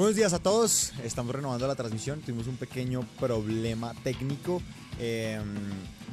Buenos días a todos. Estamos renovando la transmisión. Tuvimos un pequeño problema técnico. Em,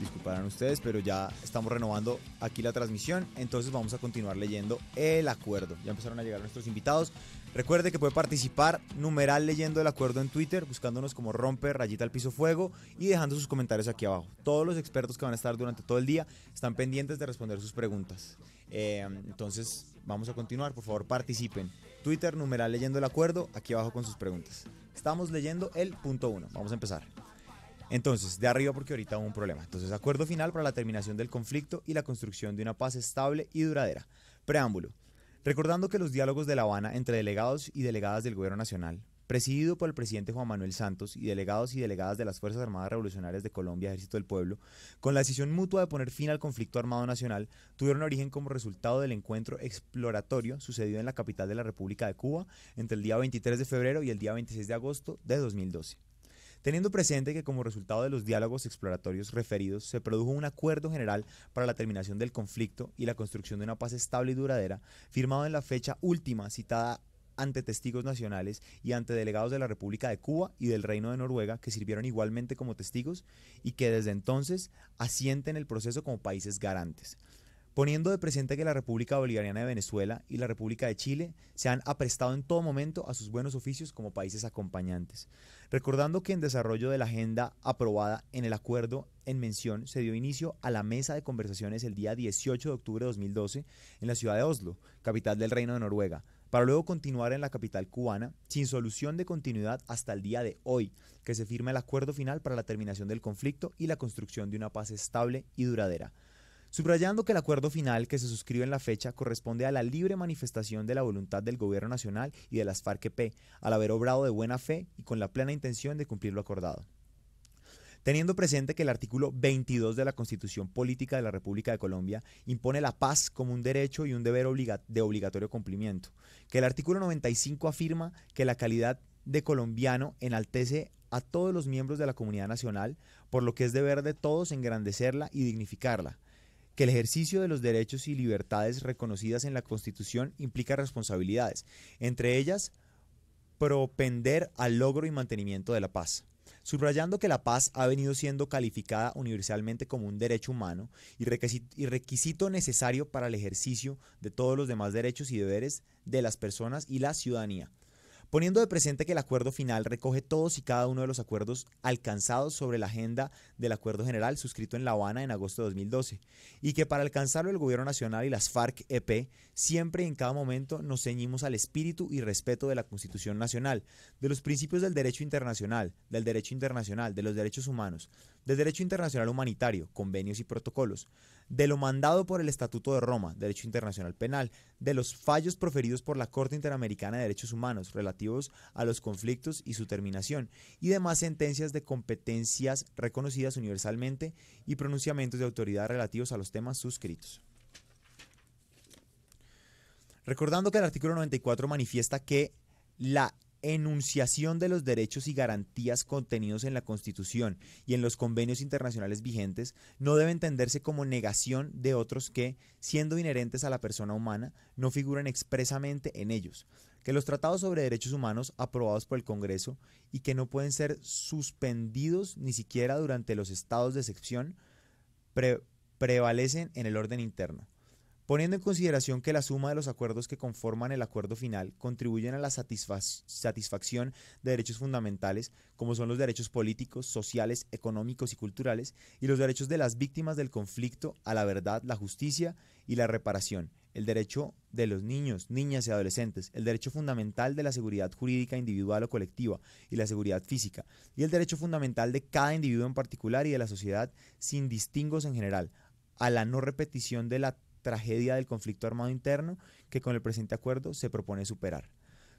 disculparán ustedes, pero ya estamos renovando aquí la transmisión. Entonces vamos a continuar leyendo el acuerdo. Ya empezaron a llegar nuestros invitados. Recuerde que puede participar numeral leyendo el acuerdo en Twitter, buscándonos como romper rayita al piso fuego y dejando sus comentarios aquí abajo. Todos los expertos que van a estar durante todo el día están pendientes de responder sus preguntas. Em, entonces vamos a continuar. Por favor participen. Twitter, numeral leyendo el acuerdo, aquí abajo con sus preguntas. Estamos leyendo el punto uno. Vamos a empezar. Entonces, de arriba porque ahorita hubo un problema. Entonces, acuerdo final para la terminación del conflicto y la construcción de una paz estable y duradera. Preámbulo. Recordando que los diálogos de La Habana entre delegados y delegadas del Gobierno Nacional, presidido por el presidente Juan Manuel Santos y delegados y delegadas de las Fuerzas Armadas Revolucionarias de Colombia, Ejército del Pueblo, con la decisión mutua de poner fin al conflicto armado nacional, tuvieron origen como resultado del encuentro exploratorio sucedido en la capital de la República de Cuba entre el día 23 de febrero y el día 26 de agosto de 2012. Teniendo presente que como resultado de los diálogos exploratorios referidos se produjo un acuerdo general para la terminación del conflicto y la construcción de una paz estable y duradera, firmado en la fecha última citada ante testigos nacionales y ante delegados de la República de Cuba y del Reino de Noruega que sirvieron igualmente como testigos y que desde entonces asienten el proceso como países garantes poniendo de presente que la República Bolivariana de Venezuela y la República de Chile se han aprestado en todo momento a sus buenos oficios como países acompañantes. Recordando que en desarrollo de la agenda aprobada en el acuerdo en mención se dio inicio a la mesa de conversaciones el día 18 de octubre de 2012 en la ciudad de Oslo, capital del Reino de Noruega, para luego continuar en la capital cubana sin solución de continuidad hasta el día de hoy, que se firme el acuerdo final para la terminación del conflicto y la construcción de una paz estable y duradera. Subrayando que el acuerdo final que se suscribe en la fecha corresponde a la libre manifestación de la voluntad del Gobierno Nacional y de las FARC-EP, al haber obrado de buena fe y con la plena intención de cumplir lo acordado teniendo presente que el artículo 22 de la Constitución Política de la República de Colombia impone la paz como un derecho y un deber de obligatorio cumplimiento, que el artículo 95 afirma que la calidad de colombiano enaltece a todos los miembros de la comunidad nacional, por lo que es deber de todos engrandecerla y dignificarla, que el ejercicio de los derechos y libertades reconocidas en la Constitución implica responsabilidades, entre ellas propender al logro y mantenimiento de la paz subrayando que la paz ha venido siendo calificada universalmente como un derecho humano y requisito, necesario para el ejercicio de todos los demás derechos y deberes de las personas y la ciudadanía. Poniendo de presente que el acuerdo final recoge todos y cada uno de los acuerdos alcanzados sobre la agenda del acuerdo general suscrito en La Habana en agosto de 2012, y que para alcanzarlo el Gobierno Nacional y las FARC-EP siempre y en cada momento nos ceñimos al espíritu y respeto de la Constitución Nacional, de los principios del derecho internacional, del derecho internacional, de los derechos humanos, de Derecho Internacional Humanitario, convenios y protocolos, de lo mandado por el Estatuto de Roma, Derecho Internacional Penal, de los fallos proferidos por la Corte Interamericana de Derechos Humanos relativos a los conflictos y su terminación, y demás sentencias de competencias reconocidas universalmente y pronunciamientos de autoridad relativos a los temas suscritos. Recordando que el artículo 94 manifiesta que la enunciación de los derechos y garantías contenidos en la Constitución y en los convenios internacionales vigentes no debe entenderse como negación de otros que, siendo inherentes a la persona humana, no figuran expresamente en ellos, que los tratados sobre derechos humanos aprobados por el Congreso y que no pueden ser suspendidos ni siquiera durante los estados de excepción prevalecen en el orden interno poniendo en consideración que la suma de los acuerdos que conforman el acuerdo final contribuyen a la satisfacción de derechos fundamentales, como son los derechos políticos, sociales, económicos y culturales, y los derechos de las víctimas del conflicto a la verdad, la justicia y la reparación, el derecho de los niños, niñas y adolescentes, el derecho fundamental de la seguridad jurídica individual o colectiva y la seguridad física, y el derecho fundamental de cada individuo en particular y de la sociedad sin distingos en general, a la no repetición de la tragedia del conflicto armado interno que con el presente acuerdo se propone superar.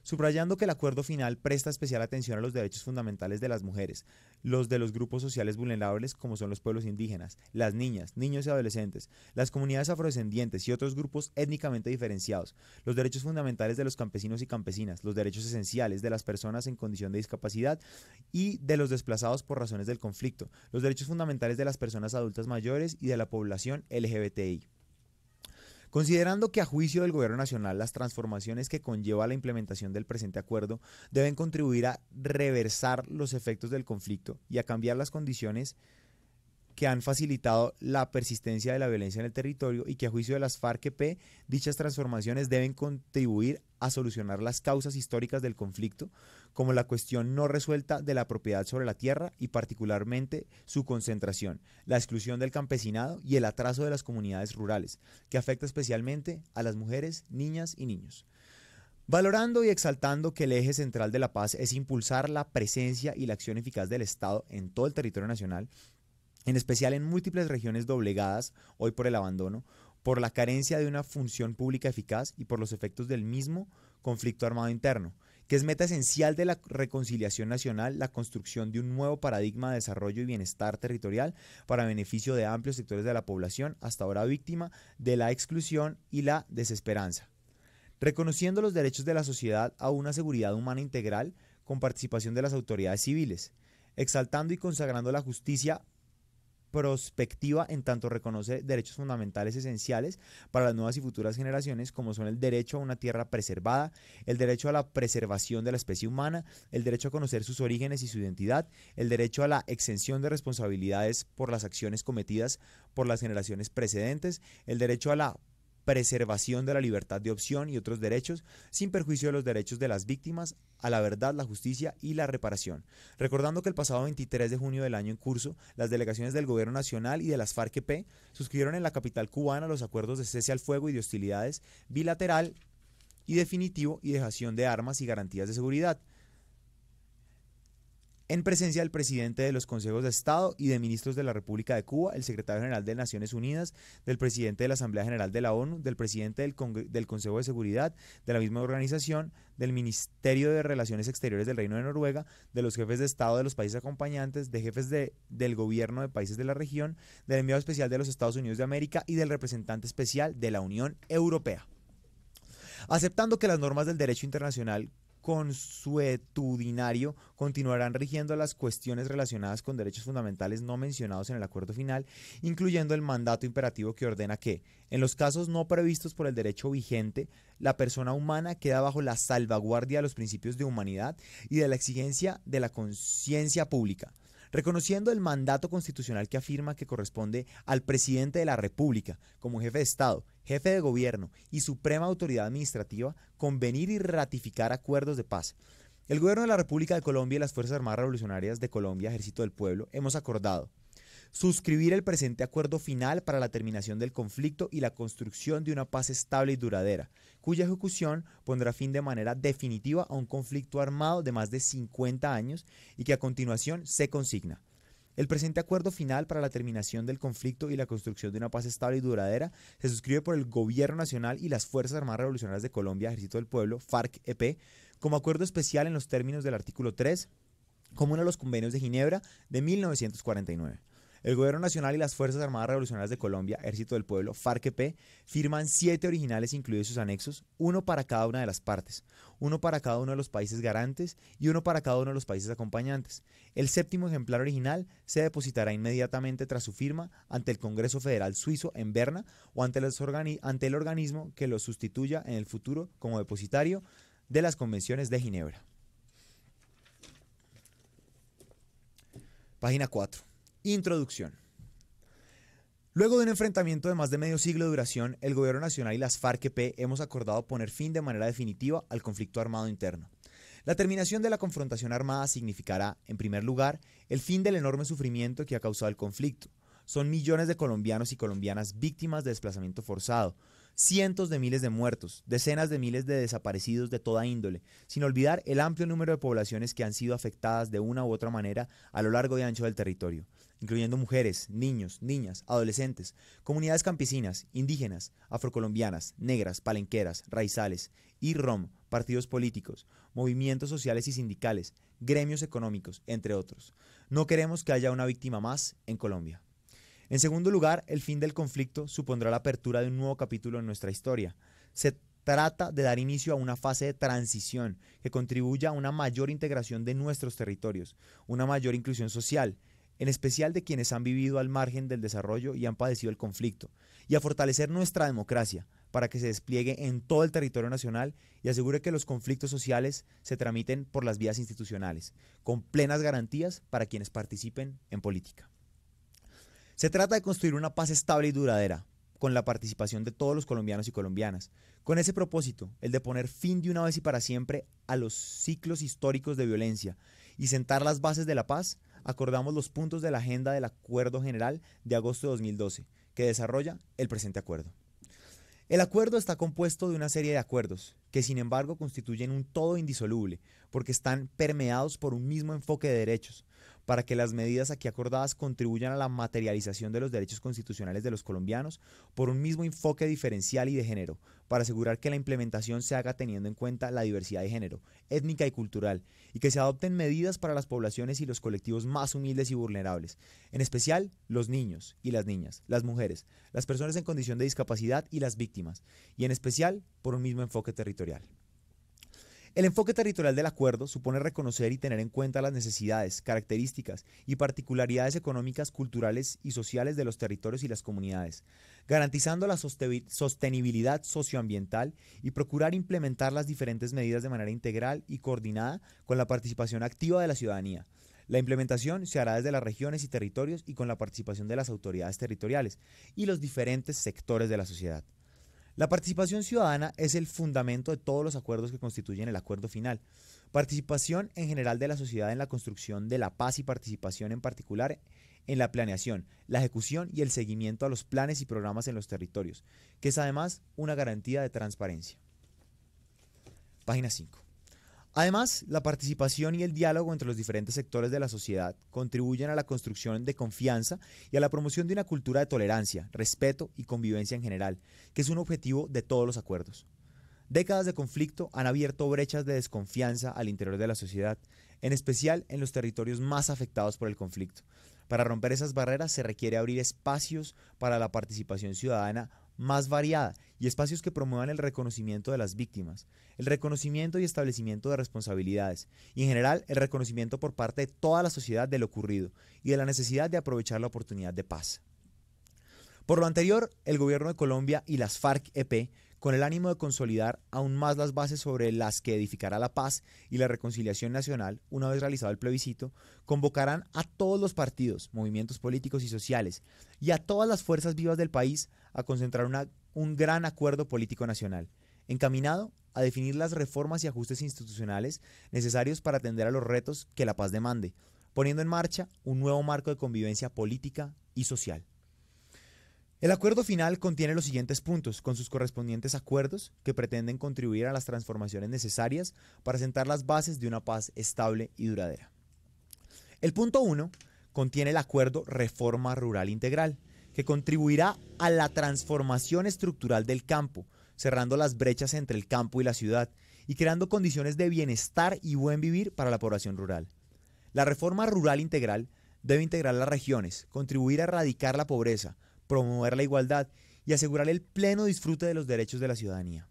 Subrayando que el acuerdo final presta especial atención a los derechos fundamentales de las mujeres, los de los grupos sociales vulnerables como son los pueblos indígenas, las niñas, niños y adolescentes, las comunidades afrodescendientes y otros grupos étnicamente diferenciados, los derechos fundamentales de los campesinos y campesinas, los derechos esenciales de las personas en condición de discapacidad y de los desplazados por razones del conflicto, los derechos fundamentales de las personas adultas mayores y de la población LGBTI. Considerando que a juicio del Gobierno Nacional las transformaciones que conlleva la implementación del presente acuerdo deben contribuir a reversar los efectos del conflicto y a cambiar las condiciones que han facilitado la persistencia de la violencia en el territorio y que a juicio de las FARC-EP dichas transformaciones deben contribuir a solucionar las causas históricas del conflicto, como la cuestión no resuelta de la propiedad sobre la tierra y particularmente su concentración, la exclusión del campesinado y el atraso de las comunidades rurales, que afecta especialmente a las mujeres, niñas y niños. Valorando y exaltando que el eje central de la paz es impulsar la presencia y la acción eficaz del Estado en todo el territorio nacional, en especial en múltiples regiones doblegadas hoy por el abandono, por la carencia de una función pública eficaz y por los efectos del mismo conflicto armado interno, que es meta esencial de la reconciliación nacional, la construcción de un nuevo paradigma de desarrollo y bienestar territorial para beneficio de amplios sectores de la población, hasta ahora víctima de la exclusión y la desesperanza. Reconociendo los derechos de la sociedad a una seguridad humana integral con participación de las autoridades civiles, exaltando y consagrando la justicia prospectiva en tanto reconoce derechos fundamentales esenciales para las nuevas y futuras generaciones como son el derecho a una tierra preservada, el derecho a la preservación de la especie humana, el derecho a conocer sus orígenes y su identidad, el derecho a la exención de responsabilidades por las acciones cometidas por las generaciones precedentes, el derecho a la preservación de la libertad de opción y otros derechos, sin perjuicio de los derechos de las víctimas a la verdad, la justicia y la reparación. Recordando que el pasado 23 de junio del año en curso, las delegaciones del Gobierno Nacional y de las FARC-EP suscribieron en la capital cubana los acuerdos de cese al fuego y de hostilidades bilateral y definitivo y dejación de armas y garantías de seguridad en presencia del presidente de los consejos de Estado y de ministros de la República de Cuba, el secretario general de Naciones Unidas, del presidente de la Asamblea General de la ONU, del presidente del, Consejo de Seguridad de la misma organización, del Ministerio de Relaciones Exteriores del Reino de Noruega, de los jefes de Estado de los países acompañantes, de jefes del gobierno de países de la región, del enviado especial de los Estados Unidos de América y del representante especial de la Unión Europea. Aceptando que las normas del derecho internacional consuetudinario continuarán rigiendo las cuestiones relacionadas con derechos fundamentales no mencionados en el acuerdo final, incluyendo el mandato imperativo que ordena que, en los casos no previstos por el derecho vigente, la persona humana queda bajo la salvaguardia de los principios de humanidad y de la exigencia de la conciencia pública reconociendo el mandato constitucional que afirma que corresponde al presidente de la República como jefe de Estado, jefe de gobierno y suprema autoridad administrativa convenir y ratificar acuerdos de paz. El gobierno de la República de Colombia y las Fuerzas Armadas Revolucionarias de Colombia, Ejército del Pueblo, hemos acordado suscribir el presente acuerdo final para la terminación del conflicto y la construcción de una paz estable y duradera, cuya ejecución pondrá fin de manera definitiva a un conflicto armado de más de 50 años y que a continuación se consigna. El presente acuerdo final para la terminación del conflicto y la construcción de una paz estable y duradera se suscribe por el Gobierno Nacional y las Fuerzas Armadas Revolucionarias de Colombia, Ejército del Pueblo, FARC-EP, como acuerdo especial en los términos del artículo 3, uno de los convenios de Ginebra de 1949. El Gobierno Nacional y las Fuerzas Armadas Revolucionarias de Colombia, Ejército del Pueblo, farc e firman siete originales incluidos sus anexos, uno para cada una de las partes, uno para cada uno de los países garantes y uno para cada uno de los países acompañantes. El séptimo ejemplar original se depositará inmediatamente tras su firma ante el Congreso Federal Suizo en Berna o ante, ante el organismo que lo sustituya en el futuro como depositario de las convenciones de Ginebra. Página 4. Introducción. Luego de un enfrentamiento de más de medio siglo de duración, el Gobierno Nacional y las FARC-EP hemos acordado poner fin de manera definitiva al conflicto armado interno. La terminación de la confrontación armada significará, en primer lugar, el fin del enorme sufrimiento que ha causado el conflicto. Son millones de colombianos y colombianas víctimas de desplazamiento forzado, cientos de miles de muertos, decenas de miles de desaparecidos de toda índole, sin olvidar el amplio número de poblaciones que han sido afectadas de una u otra manera a lo largo y ancho del territorio incluyendo mujeres, niños, niñas, adolescentes, comunidades campesinas, indígenas, afrocolombianas, negras, palenqueras, raizales, y ROM, partidos políticos, movimientos sociales y sindicales, gremios económicos, entre otros. No queremos que haya una víctima más en Colombia. En segundo lugar, el fin del conflicto supondrá la apertura de un nuevo capítulo en nuestra historia. Se trata de dar inicio a una fase de transición que contribuya a una mayor integración de nuestros territorios, una mayor inclusión social en especial de quienes han vivido al margen del desarrollo y han padecido el conflicto, y a fortalecer nuestra democracia para que se despliegue en todo el territorio nacional y asegure que los conflictos sociales se tramiten por las vías institucionales, con plenas garantías para quienes participen en política. Se trata de construir una paz estable y duradera, con la participación de todos los colombianos y colombianas. Con ese propósito, el de poner fin de una vez y para siempre a los ciclos históricos de violencia y sentar las bases de la paz, acordamos los puntos de la agenda del Acuerdo General de agosto de 2012, que desarrolla el presente acuerdo. El acuerdo está compuesto de una serie de acuerdos, que sin embargo constituyen un todo indisoluble, porque están permeados por un mismo enfoque de derechos, para que las medidas aquí acordadas contribuyan a la materialización de los derechos constitucionales de los colombianos por un mismo enfoque diferencial y de género, para asegurar que la implementación se haga teniendo en cuenta la diversidad de género, étnica y cultural, y que se adopten medidas para las poblaciones y los colectivos más humildes y vulnerables, en especial los niños y las niñas, las mujeres, las personas en condición de discapacidad y las víctimas, y en especial por un mismo enfoque territorial. El enfoque territorial del acuerdo supone reconocer y tener en cuenta las necesidades, características y particularidades económicas, culturales y sociales de los territorios y las comunidades, garantizando la sostenibilidad socioambiental y procurar implementar las diferentes medidas de manera integral y coordinada con la participación activa de la ciudadanía. La implementación se hará desde las regiones y territorios y con la participación de las autoridades territoriales y los diferentes sectores de la sociedad. La participación ciudadana es el fundamento de todos los acuerdos que constituyen el acuerdo final. Participación en general de la sociedad en la construcción de la paz y participación en particular en la planeación, la ejecución y el seguimiento a los planes y programas en los territorios, que es además una garantía de transparencia. Página 5. Además, la participación y el diálogo entre los diferentes sectores de la sociedad contribuyen a la construcción de confianza y a la promoción de una cultura de tolerancia, respeto y convivencia en general, que es un objetivo de todos los acuerdos. Décadas de conflicto han abierto brechas de desconfianza al interior de la sociedad, en especial en los territorios más afectados por el conflicto. Para romper esas barreras se requiere abrir espacios para la participación ciudadana más variada y espacios que promuevan el reconocimiento de las víctimas, el reconocimiento y establecimiento de responsabilidades, y en general el reconocimiento por parte de toda la sociedad de lo ocurrido y de la necesidad de aprovechar la oportunidad de paz. Por lo anterior, el gobierno de Colombia y las FARC-EP, con el ánimo de consolidar aún más las bases sobre las que edificará la paz y la reconciliación nacional, una vez realizado el plebiscito, convocarán a todos los partidos, movimientos políticos y sociales y a todas las fuerzas vivas del país a concentrar un gran acuerdo político nacional, encaminado a definir las reformas y ajustes institucionales necesarios para atender a los retos que la paz demande, poniendo en marcha un nuevo marco de convivencia política y social. El acuerdo final contiene los siguientes puntos, con sus correspondientes acuerdos, que pretenden contribuir a las transformaciones necesarias para sentar las bases de una paz estable y duradera. El punto 1 contiene el acuerdo Reforma Rural Integral, que contribuirá a la transformación estructural del campo, cerrando las brechas entre el campo y la ciudad y creando condiciones de bienestar y buen vivir para la población rural. La reforma rural integral debe integrar las regiones, contribuir a erradicar la pobreza, promover la igualdad y asegurar el pleno disfrute de los derechos de la ciudadanía.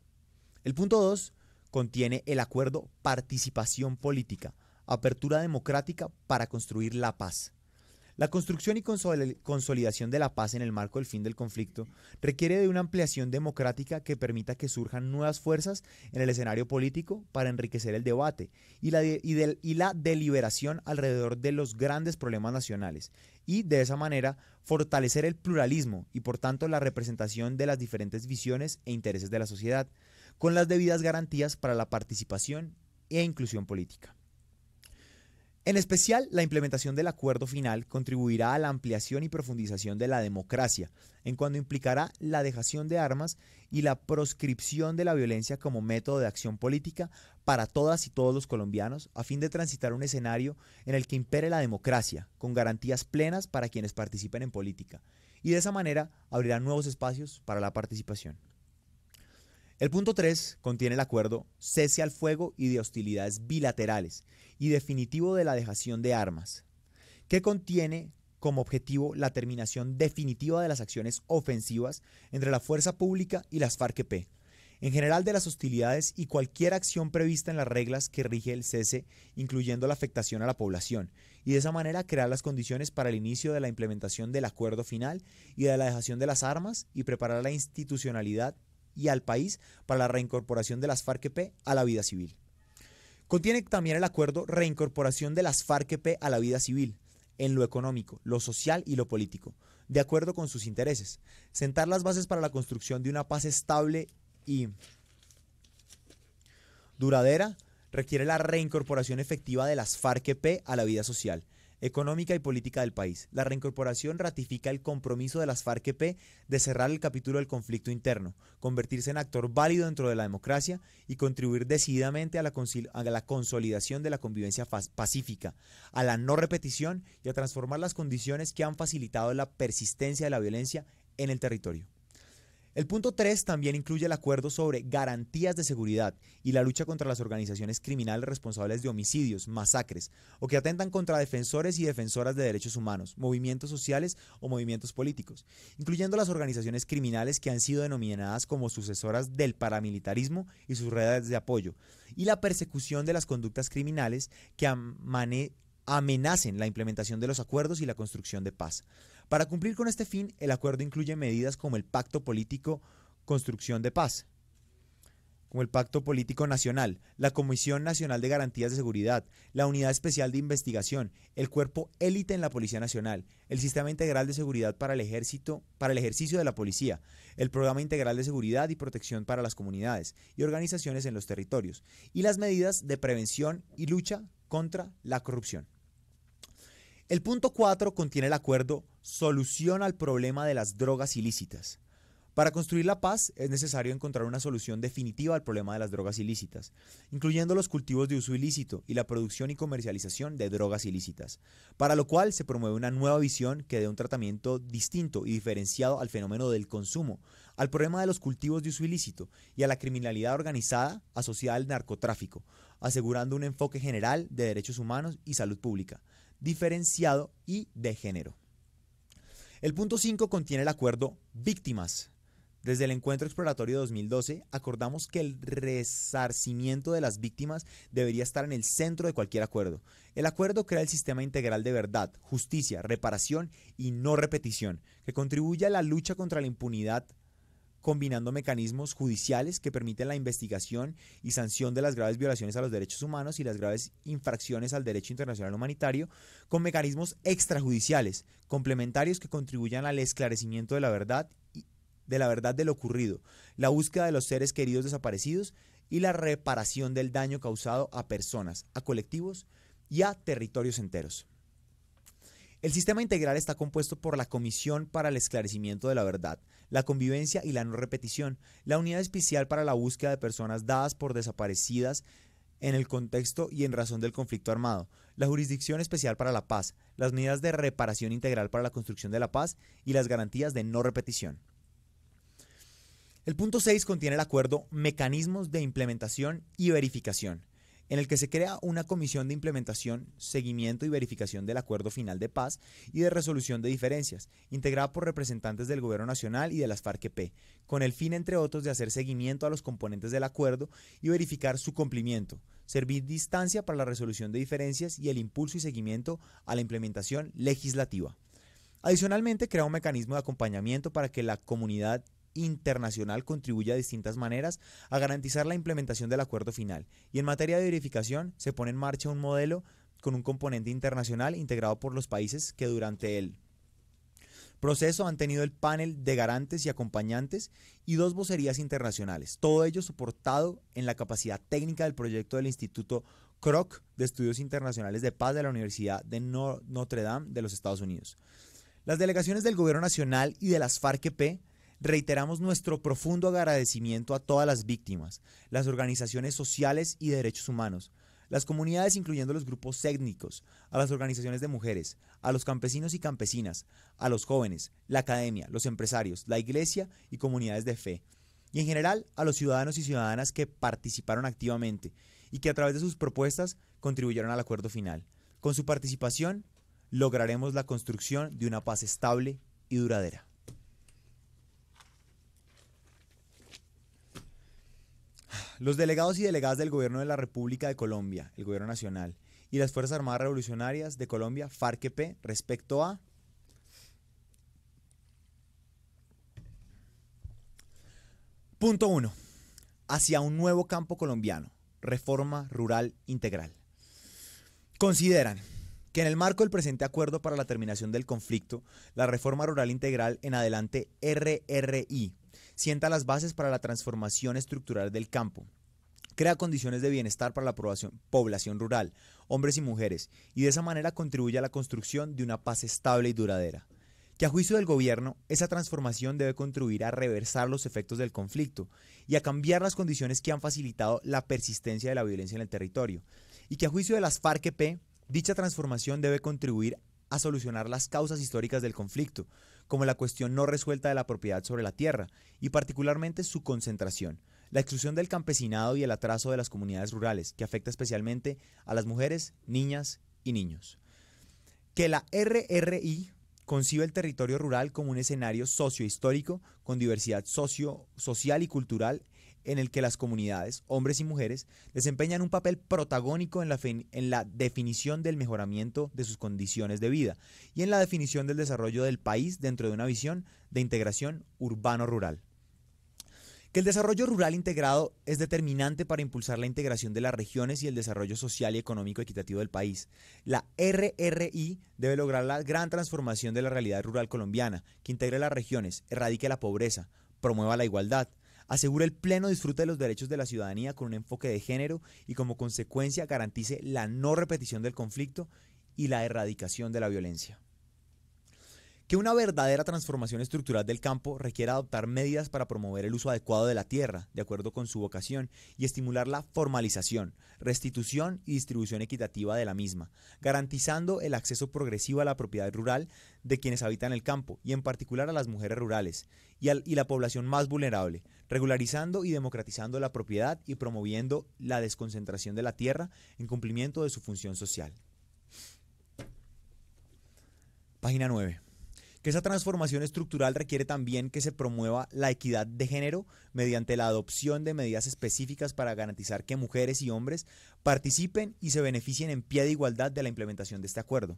El punto 2 contiene el acuerdo Participación Política, Apertura Democrática para construir la paz. La construcción y consolidación de la paz en el marco del fin del conflicto requiere de una ampliación democrática que permita que surjan nuevas fuerzas en el escenario político para enriquecer el debate y la, deliberación alrededor de los grandes problemas nacionales y de esa manera fortalecer el pluralismo y por tanto la representación de las diferentes visiones e intereses de la sociedad con las debidas garantías para la participación e inclusión política. En especial, la implementación del acuerdo final contribuirá a la ampliación y profundización de la democracia, en cuanto implicará la dejación de armas y la proscripción de la violencia como método de acción política para todas y todos los colombianos, a fin de transitar un escenario en el que impere la democracia, con garantías plenas para quienes participen en política. Y de esa manera abrirá nuevos espacios para la participación. El punto 3 contiene el acuerdo cese al fuego y de hostilidades bilaterales y definitivo de la dejación de armas, que contiene como objetivo la terminación definitiva de las acciones ofensivas entre la fuerza pública y las FARC-EP, en general de las hostilidades y cualquier acción prevista en las reglas que rige el cese, incluyendo la afectación a la población, y de esa manera crear las condiciones para el inicio de la implementación del acuerdo final y de la dejación de las armas y preparar la institucionalidad y al país para la reincorporación de las FARC-EP a la vida civil. Contiene también el acuerdo Reincorporación de las FARC-EP a la vida civil, en lo económico, lo social y lo político, de acuerdo con sus intereses. Sentar las bases para la construcción de una paz estable y duradera requiere la reincorporación efectiva de las FARC-EP a la vida social económica y política del país. La reincorporación ratifica el compromiso de las FARC-EP de cerrar el capítulo del conflicto interno, convertirse en actor válido dentro de la democracia y contribuir decididamente a la, a la consolidación de la convivencia pacífica, a la no repetición y a transformar las condiciones que han facilitado la persistencia de la violencia en el territorio. El punto 3 también incluye el acuerdo sobre garantías de seguridad y la lucha contra las organizaciones criminales responsables de homicidios, masacres o que atentan contra defensores y defensoras de derechos humanos, movimientos sociales o movimientos políticos, incluyendo las organizaciones criminales que han sido denominadas como sucesoras del paramilitarismo y sus redes de apoyo, y la persecución de las conductas criminales que, amane amenacen la implementación de los acuerdos y la construcción de paz. Para cumplir con este fin, el acuerdo incluye medidas como el Pacto Político Construcción de Paz, como el Pacto Político Nacional, la Comisión Nacional de Garantías de Seguridad, la Unidad Especial de Investigación, el Cuerpo Élite en la Policía Nacional, el Sistema Integral de Seguridad para el Ejército, para el ejercicio de la policía, el Programa Integral de Seguridad y Protección para las comunidades y organizaciones en los territorios, y las medidas de prevención y lucha contra la corrupción. El punto 4 contiene el acuerdo Solución al problema de las drogas ilícitas. Para construir la paz es necesario encontrar una solución definitiva al problema de las drogas ilícitas, incluyendo los cultivos de uso ilícito y la producción y comercialización de drogas ilícitas, para lo cual se promueve una nueva visión que dé un tratamiento distinto y diferenciado al fenómeno del consumo, al problema de los cultivos de uso ilícito y a la criminalidad organizada asociada al narcotráfico, asegurando un enfoque general de derechos humanos y salud pública diferenciado y de género. El punto 5 contiene el acuerdo víctimas. Desde el encuentro exploratorio 2012 acordamos que el resarcimiento de las víctimas debería estar en el centro de cualquier acuerdo. El acuerdo crea el sistema integral de verdad, justicia, reparación y no repetición, que contribuye a la lucha contra la impunidad combinando mecanismos judiciales que permiten la investigación y sanción de las graves violaciones a los derechos humanos y las graves infracciones al derecho internacional humanitario, con mecanismos extrajudiciales, complementarios que contribuyan al esclarecimiento de la verdad de la verdad de lo ocurrido, la búsqueda de los seres queridos desaparecidos y la reparación del daño causado a personas, a colectivos y a territorios enteros. El sistema integral está compuesto por la Comisión para el Esclarecimiento de la Verdad, la Convivencia y la No Repetición, la Unidad Especial para la Búsqueda de Personas Dadas por Desaparecidas en el contexto y en razón del conflicto armado, la Jurisdicción Especial para la Paz, las medidas de reparación integral para la construcción de la paz y las garantías de no repetición. El punto 6 contiene el acuerdo Mecanismos de Implementación y Verificación en el que se crea una comisión de implementación, seguimiento y verificación del acuerdo final de paz y de resolución de diferencias, integrada por representantes del Gobierno Nacional y de las FARC-EP, con el fin, entre otros, de hacer seguimiento a los componentes del acuerdo y verificar su cumplimiento, servir distancia para la resolución de diferencias y el impulso y seguimiento a la implementación legislativa. Adicionalmente, crea un mecanismo de acompañamiento para que la comunidad internacional contribuye de distintas maneras a garantizar la implementación del acuerdo final. Y en materia de verificación, se pone en marcha un modelo con un componente internacional integrado por los países que durante el proceso han tenido el panel de garantes y acompañantes y dos vocerías internacionales, todo ello soportado en la capacidad técnica del proyecto del Instituto CROC de Estudios Internacionales de Paz de la Universidad de Notre Dame de los Estados Unidos. Las delegaciones del Gobierno Nacional y de las FARC-EP Reiteramos nuestro profundo agradecimiento a todas las víctimas, las organizaciones sociales y de derechos humanos, las comunidades incluyendo los grupos étnicos, a las organizaciones de mujeres, a los campesinos y campesinas, a los jóvenes, la academia, los empresarios, la iglesia y comunidades de fe, y en general a los ciudadanos y ciudadanas que participaron activamente y que a través de sus propuestas contribuyeron al acuerdo final. Con su participación lograremos la construcción de una paz estable y duradera. Los delegados y delegadas del Gobierno de la República de Colombia, el Gobierno Nacional, y las Fuerzas Armadas Revolucionarias de Colombia, FARC-EP, respecto a Punto 1. Hacia un nuevo campo colombiano, reforma rural integral. Consideran que en el marco del presente acuerdo para la terminación del conflicto, la reforma rural integral en adelante RRI sienta las bases para la transformación estructural del campo, crea condiciones de bienestar para la población rural, hombres y mujeres, y de esa manera contribuye a la construcción de una paz estable y duradera. Que a juicio del gobierno, esa transformación debe contribuir a reversar los efectos del conflicto y a cambiar las condiciones que han facilitado la persistencia de la violencia en el territorio. Y que a juicio de las FARC-EP, dicha transformación debe contribuir a solucionar las causas históricas del conflicto, como la cuestión no resuelta de la propiedad sobre la tierra, y particularmente su concentración, la exclusión del campesinado y el atraso de las comunidades rurales, que afecta especialmente a las mujeres, niñas y niños. Que la RRI concibe el territorio rural como un escenario sociohistórico con diversidad socio, social y cultural en el que las comunidades, hombres y mujeres, desempeñan un papel protagónico en la, en la definición del mejoramiento de sus condiciones de vida y en la definición del desarrollo del país dentro de una visión de integración urbano-rural. Que el desarrollo rural integrado es determinante para impulsar la integración de las regiones y el desarrollo social y económico equitativo del país. La RRI debe lograr la gran transformación de la realidad rural colombiana, que integre las regiones, erradique la pobreza, promueva la igualdad, asegura el pleno disfrute de los derechos de la ciudadanía con un enfoque de género y como consecuencia garantice la no repetición del conflicto y la erradicación de la violencia. Que una verdadera transformación estructural del campo requiera adoptar medidas para promover el uso adecuado de la tierra, de acuerdo con su vocación, y estimular la formalización, restitución y distribución equitativa de la misma, garantizando el acceso progresivo a la propiedad rural de quienes habitan el campo, y en particular a las mujeres rurales y, y la población más vulnerable, regularizando y democratizando la propiedad y promoviendo la desconcentración de la tierra en cumplimiento de su función social. Página 9. Que esa transformación estructural requiere también que se promueva la equidad de género mediante la adopción de medidas específicas para garantizar que mujeres y hombres participen y se beneficien en pie de igualdad de la implementación de este acuerdo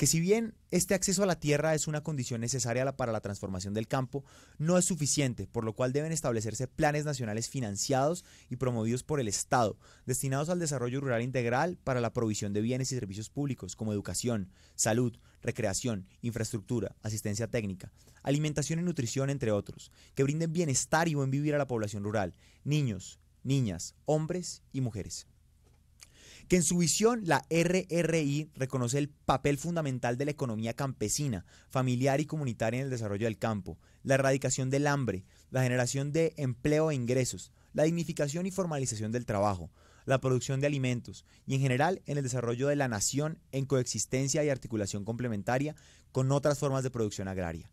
que si bien este acceso a la tierra es una condición necesaria para la transformación del campo, no es suficiente, por lo cual deben establecerse planes nacionales financiados y promovidos por el Estado, destinados al desarrollo rural integral para la provisión de bienes y servicios públicos como educación, salud, recreación, infraestructura, asistencia técnica, alimentación y nutrición, entre otros, que brinden bienestar y buen vivir a la población rural, niños, niñas, hombres y mujeres que en su visión la RRI reconoce el papel fundamental de la economía campesina, familiar y comunitaria en el desarrollo del campo, la erradicación del hambre, la generación de empleo e ingresos, la dignificación y formalización del trabajo, la producción de alimentos y en general en el desarrollo de la nación en coexistencia y articulación complementaria con otras formas de producción agraria.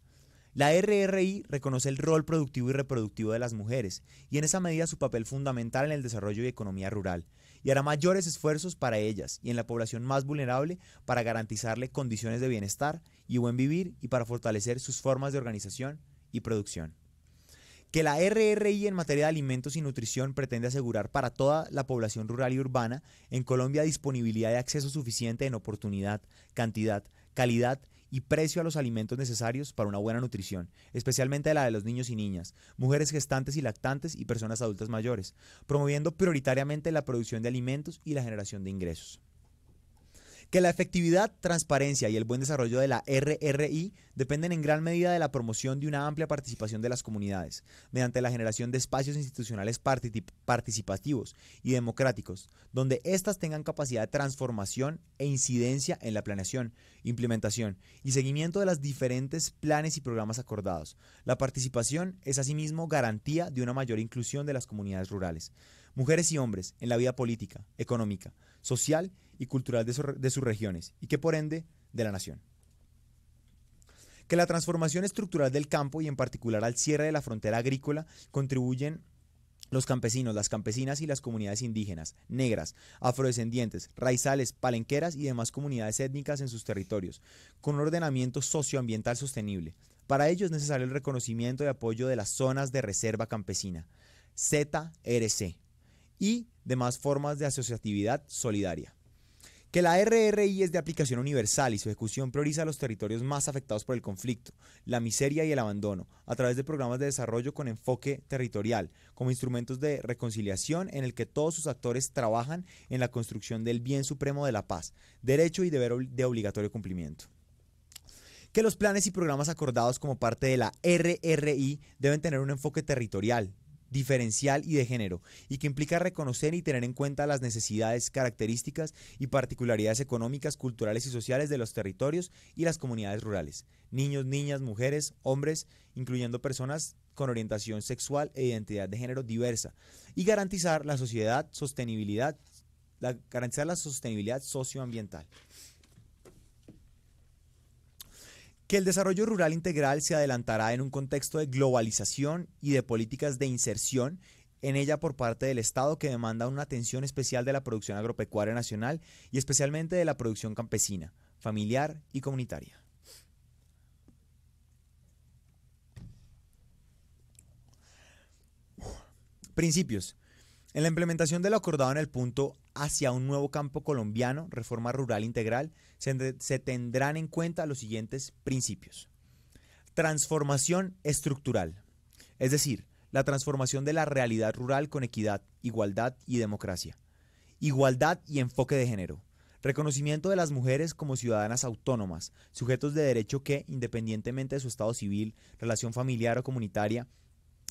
La RRI reconoce el rol productivo y reproductivo de las mujeres y en esa medida su papel fundamental en el desarrollo y economía rural, y hará mayores esfuerzos para ellas y en la población más vulnerable para garantizarle condiciones de bienestar y buen vivir y para fortalecer sus formas de organización y producción. Que la RRI en materia de alimentos y nutrición pretende asegurar para toda la población rural y urbana en Colombia disponibilidad de acceso suficiente en oportunidad, cantidad, calidad y precio a los alimentos necesarios para una buena nutrición, especialmente la de los niños y niñas, mujeres gestantes y lactantes y personas adultas mayores, promoviendo prioritariamente la producción de alimentos y la generación de ingresos que la efectividad, transparencia y el buen desarrollo de la RRI dependen en gran medida de la promoción de una amplia participación de las comunidades, mediante la generación de espacios institucionales participativos y democráticos, donde éstas tengan capacidad de transformación e incidencia en la planeación, implementación y seguimiento de los diferentes planes y programas acordados. La participación es asimismo garantía de una mayor inclusión de las comunidades rurales, mujeres y hombres en la vida política, económica, social y y cultural de, sus regiones y que por ende de la nación. Que la transformación estructural del campo y en particular al cierre de la frontera agrícola contribuyen los campesinos, las campesinas y las comunidades indígenas, negras, afrodescendientes, raizales, palenqueras y demás comunidades étnicas en sus territorios, con un ordenamiento socioambiental sostenible. Para ello es necesario el reconocimiento y apoyo de las zonas de reserva campesina, ZRC, e y demás formas de asociatividad solidaria que la RRI es de aplicación universal y su ejecución prioriza los territorios más afectados por el conflicto, la miseria y el abandono, a través de programas de desarrollo con enfoque territorial, como instrumentos de reconciliación en el que todos sus actores trabajan en la construcción del bien supremo de la paz, derecho y deber de obligatorio cumplimiento que los planes y programas acordados como parte de la RRI deben tener un enfoque territorial, diferencial y de género, y que implica reconocer y tener en cuenta las necesidades, características y particularidades económicas, culturales y sociales de los territorios y las comunidades rurales, niños, niñas, mujeres, hombres, incluyendo personas con orientación sexual e identidad de género diversa, y garantizar la sociedad, sostenibilidad, garantizar la sostenibilidad socioambiental. que el desarrollo rural integral se adelantará en un contexto de globalización y de políticas de inserción en ella por parte del Estado que demanda una atención especial de la producción agropecuaria nacional y especialmente de la producción campesina, familiar y comunitaria. Principios. En la implementación de lo acordado en el punto hacia un nuevo campo colombiano, reforma rural integral, se, se tendrán en cuenta los siguientes principios. Transformación estructural, es decir, la transformación de la realidad rural con equidad, igualdad y democracia. Igualdad y enfoque de género. Reconocimiento de las mujeres como ciudadanas autónomas, sujetos de derecho que, independientemente de su estado civil, relación familiar o comunitaria,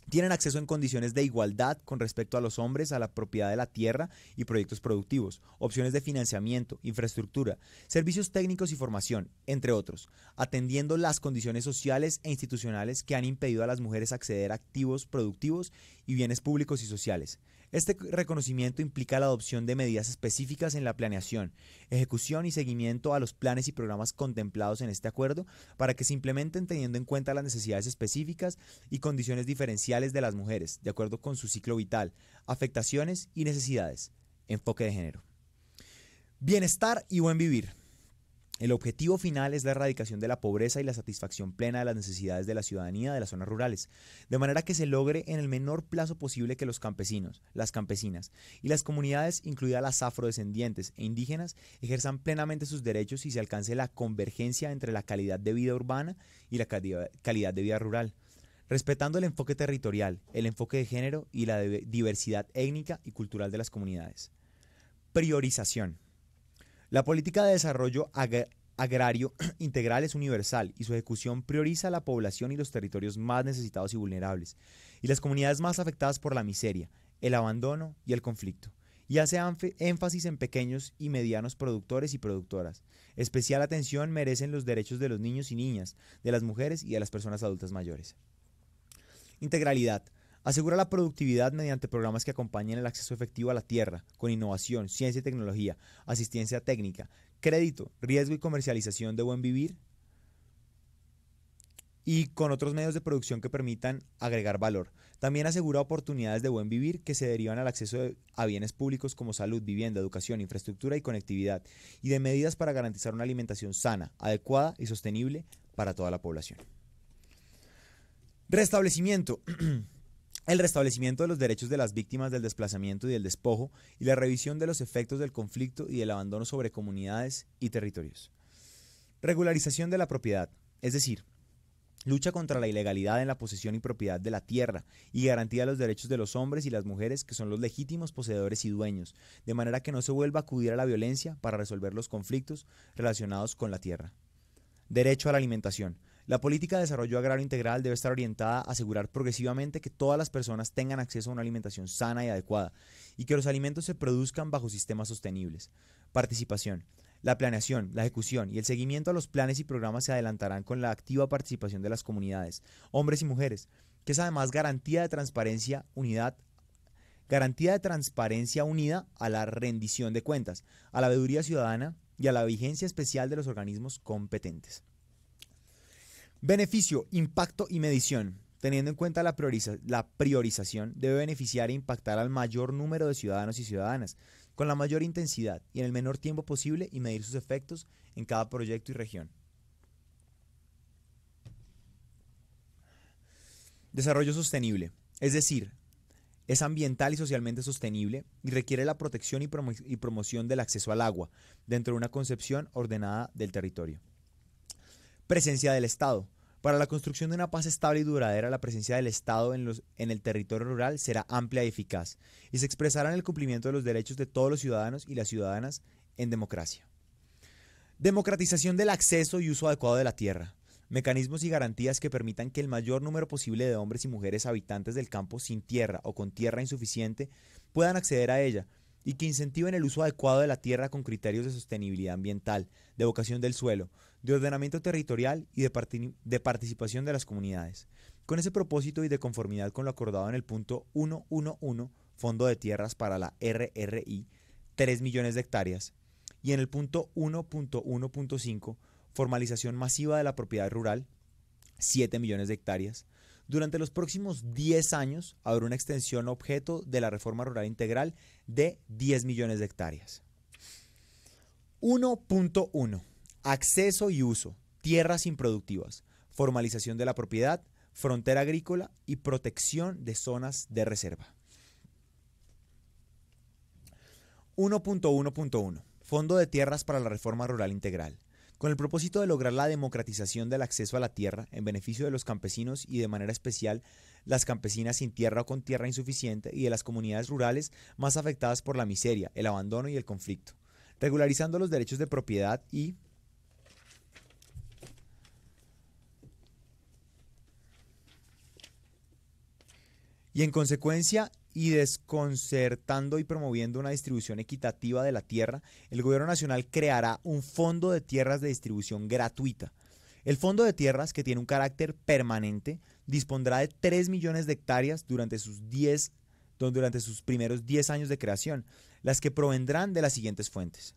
tienen acceso en condiciones de igualdad con respecto a los hombres a la propiedad de la tierra y proyectos productivos, opciones de financiamiento, infraestructura, servicios técnicos y formación, entre otros, atendiendo las condiciones sociales e institucionales que han impedido a las mujeres acceder a activos productivos y bienes públicos y sociales. Este reconocimiento implica la adopción de medidas específicas en la planeación, ejecución y seguimiento a los planes y programas contemplados en este acuerdo para que se implementen teniendo en cuenta las necesidades específicas y condiciones diferenciales de las mujeres, de acuerdo con su ciclo vital, afectaciones y necesidades. Enfoque de género. Bienestar y buen vivir. El objetivo final es la erradicación de la pobreza y la satisfacción plena de las necesidades de la ciudadanía de las zonas rurales, de manera que se logre en el menor plazo posible que los campesinos, las campesinas y las comunidades, incluidas las afrodescendientes e indígenas, ejerzan plenamente sus derechos y se alcance la convergencia entre la calidad de vida urbana y la calidad de vida rural, respetando el enfoque territorial, el enfoque de género y la diversidad étnica y cultural de las comunidades. Priorización. La política de desarrollo agrario integral es universal y su ejecución prioriza a la población y los territorios más necesitados y vulnerables, y las comunidades más afectadas por la miseria, el abandono y el conflicto, y hace énfasis en pequeños y medianos productores y productoras. Especial atención merecen los derechos de los niños y niñas, de las mujeres y de las personas adultas mayores. Integralidad. Asegura la productividad mediante programas que acompañen el acceso efectivo a la tierra, con innovación, ciencia y tecnología, asistencia técnica, crédito, riesgo y comercialización de buen vivir, y con otros medios de producción que permitan agregar valor. También asegura oportunidades de buen vivir que se derivan al acceso a bienes públicos como salud, vivienda, educación, infraestructura y conectividad, y de medidas para garantizar una alimentación sana, adecuada y sostenible para toda la población. Restablecimiento. el restablecimiento de los derechos de las víctimas del desplazamiento y del despojo y la revisión de los efectos del conflicto y del abandono sobre comunidades y territorios. Regularización de la propiedad, es decir, lucha contra la ilegalidad en la posesión y propiedad de la tierra y garantía de los derechos de los hombres y las mujeres que son los legítimos poseedores y dueños, de manera que no se vuelva a acudir a la violencia para resolver los conflictos relacionados con la tierra. Derecho a la alimentación, la política de desarrollo agrario integral debe estar orientada a asegurar progresivamente que todas las personas tengan acceso a una alimentación sana y adecuada y que los alimentos se produzcan bajo sistemas sostenibles. Participación. La planeación, la ejecución y el seguimiento a los planes y programas se adelantarán con la activa participación de las comunidades, hombres y mujeres, que es además garantía de transparencia, unidad, garantía de transparencia unida a la rendición de cuentas, a la veeduría ciudadana y a la vigencia especial de los organismos competentes. Beneficio, impacto y medición. Teniendo en cuenta la, priorización, debe beneficiar e impactar al mayor número de ciudadanos y ciudadanas, con la mayor intensidad y en el menor tiempo posible y medir sus efectos en cada proyecto y región. Desarrollo sostenible, es decir, es ambiental y socialmente sostenible y requiere la protección y promoción del acceso al agua dentro de una concepción ordenada del territorio. Presencia del Estado. Para la construcción de una paz estable y duradera, la presencia del Estado en, el territorio rural será amplia y eficaz, y se expresará en el cumplimiento de los derechos de todos los ciudadanos y las ciudadanas en democracia. Democratización del acceso y uso adecuado de la tierra. Mecanismos y garantías que permitan que el mayor número posible de hombres y mujeres habitantes del campo sin tierra o con tierra insuficiente puedan acceder a ella y que incentiven el uso adecuado de la tierra con criterios de sostenibilidad ambiental, de vocación del suelo, de ordenamiento territorial y de, participación de las comunidades. Con ese propósito y de conformidad con lo acordado en el punto 111, Fondo de Tierras para la RRI, 3 millones de hectáreas, y en el punto 1.1.5, formalización masiva de la propiedad rural, 7 millones de hectáreas, durante los próximos 10 años habrá una extensión objeto de la reforma rural integral de 10 millones de hectáreas. 1.1 Acceso y uso, tierras improductivas, formalización de la propiedad, frontera agrícola y protección de zonas de reserva. 1.1.1 Fondo de Tierras para la Reforma Rural Integral. Con el propósito de lograr la democratización del acceso a la tierra en beneficio de los campesinos y de manera especial las campesinas sin tierra o con tierra insuficiente y de las comunidades rurales más afectadas por la miseria, el abandono y el conflicto, regularizando los derechos de propiedad y y en consecuencia y desconcertando y promoviendo una distribución equitativa de la tierra, el gobierno nacional creará un fondo de tierras de distribución gratuita. El fondo de tierras, que tiene un carácter permanente, dispondrá de 3 millones de hectáreas durante sus 10 durante sus primeros 10 años de creación, las que provendrán de las siguientes fuentes.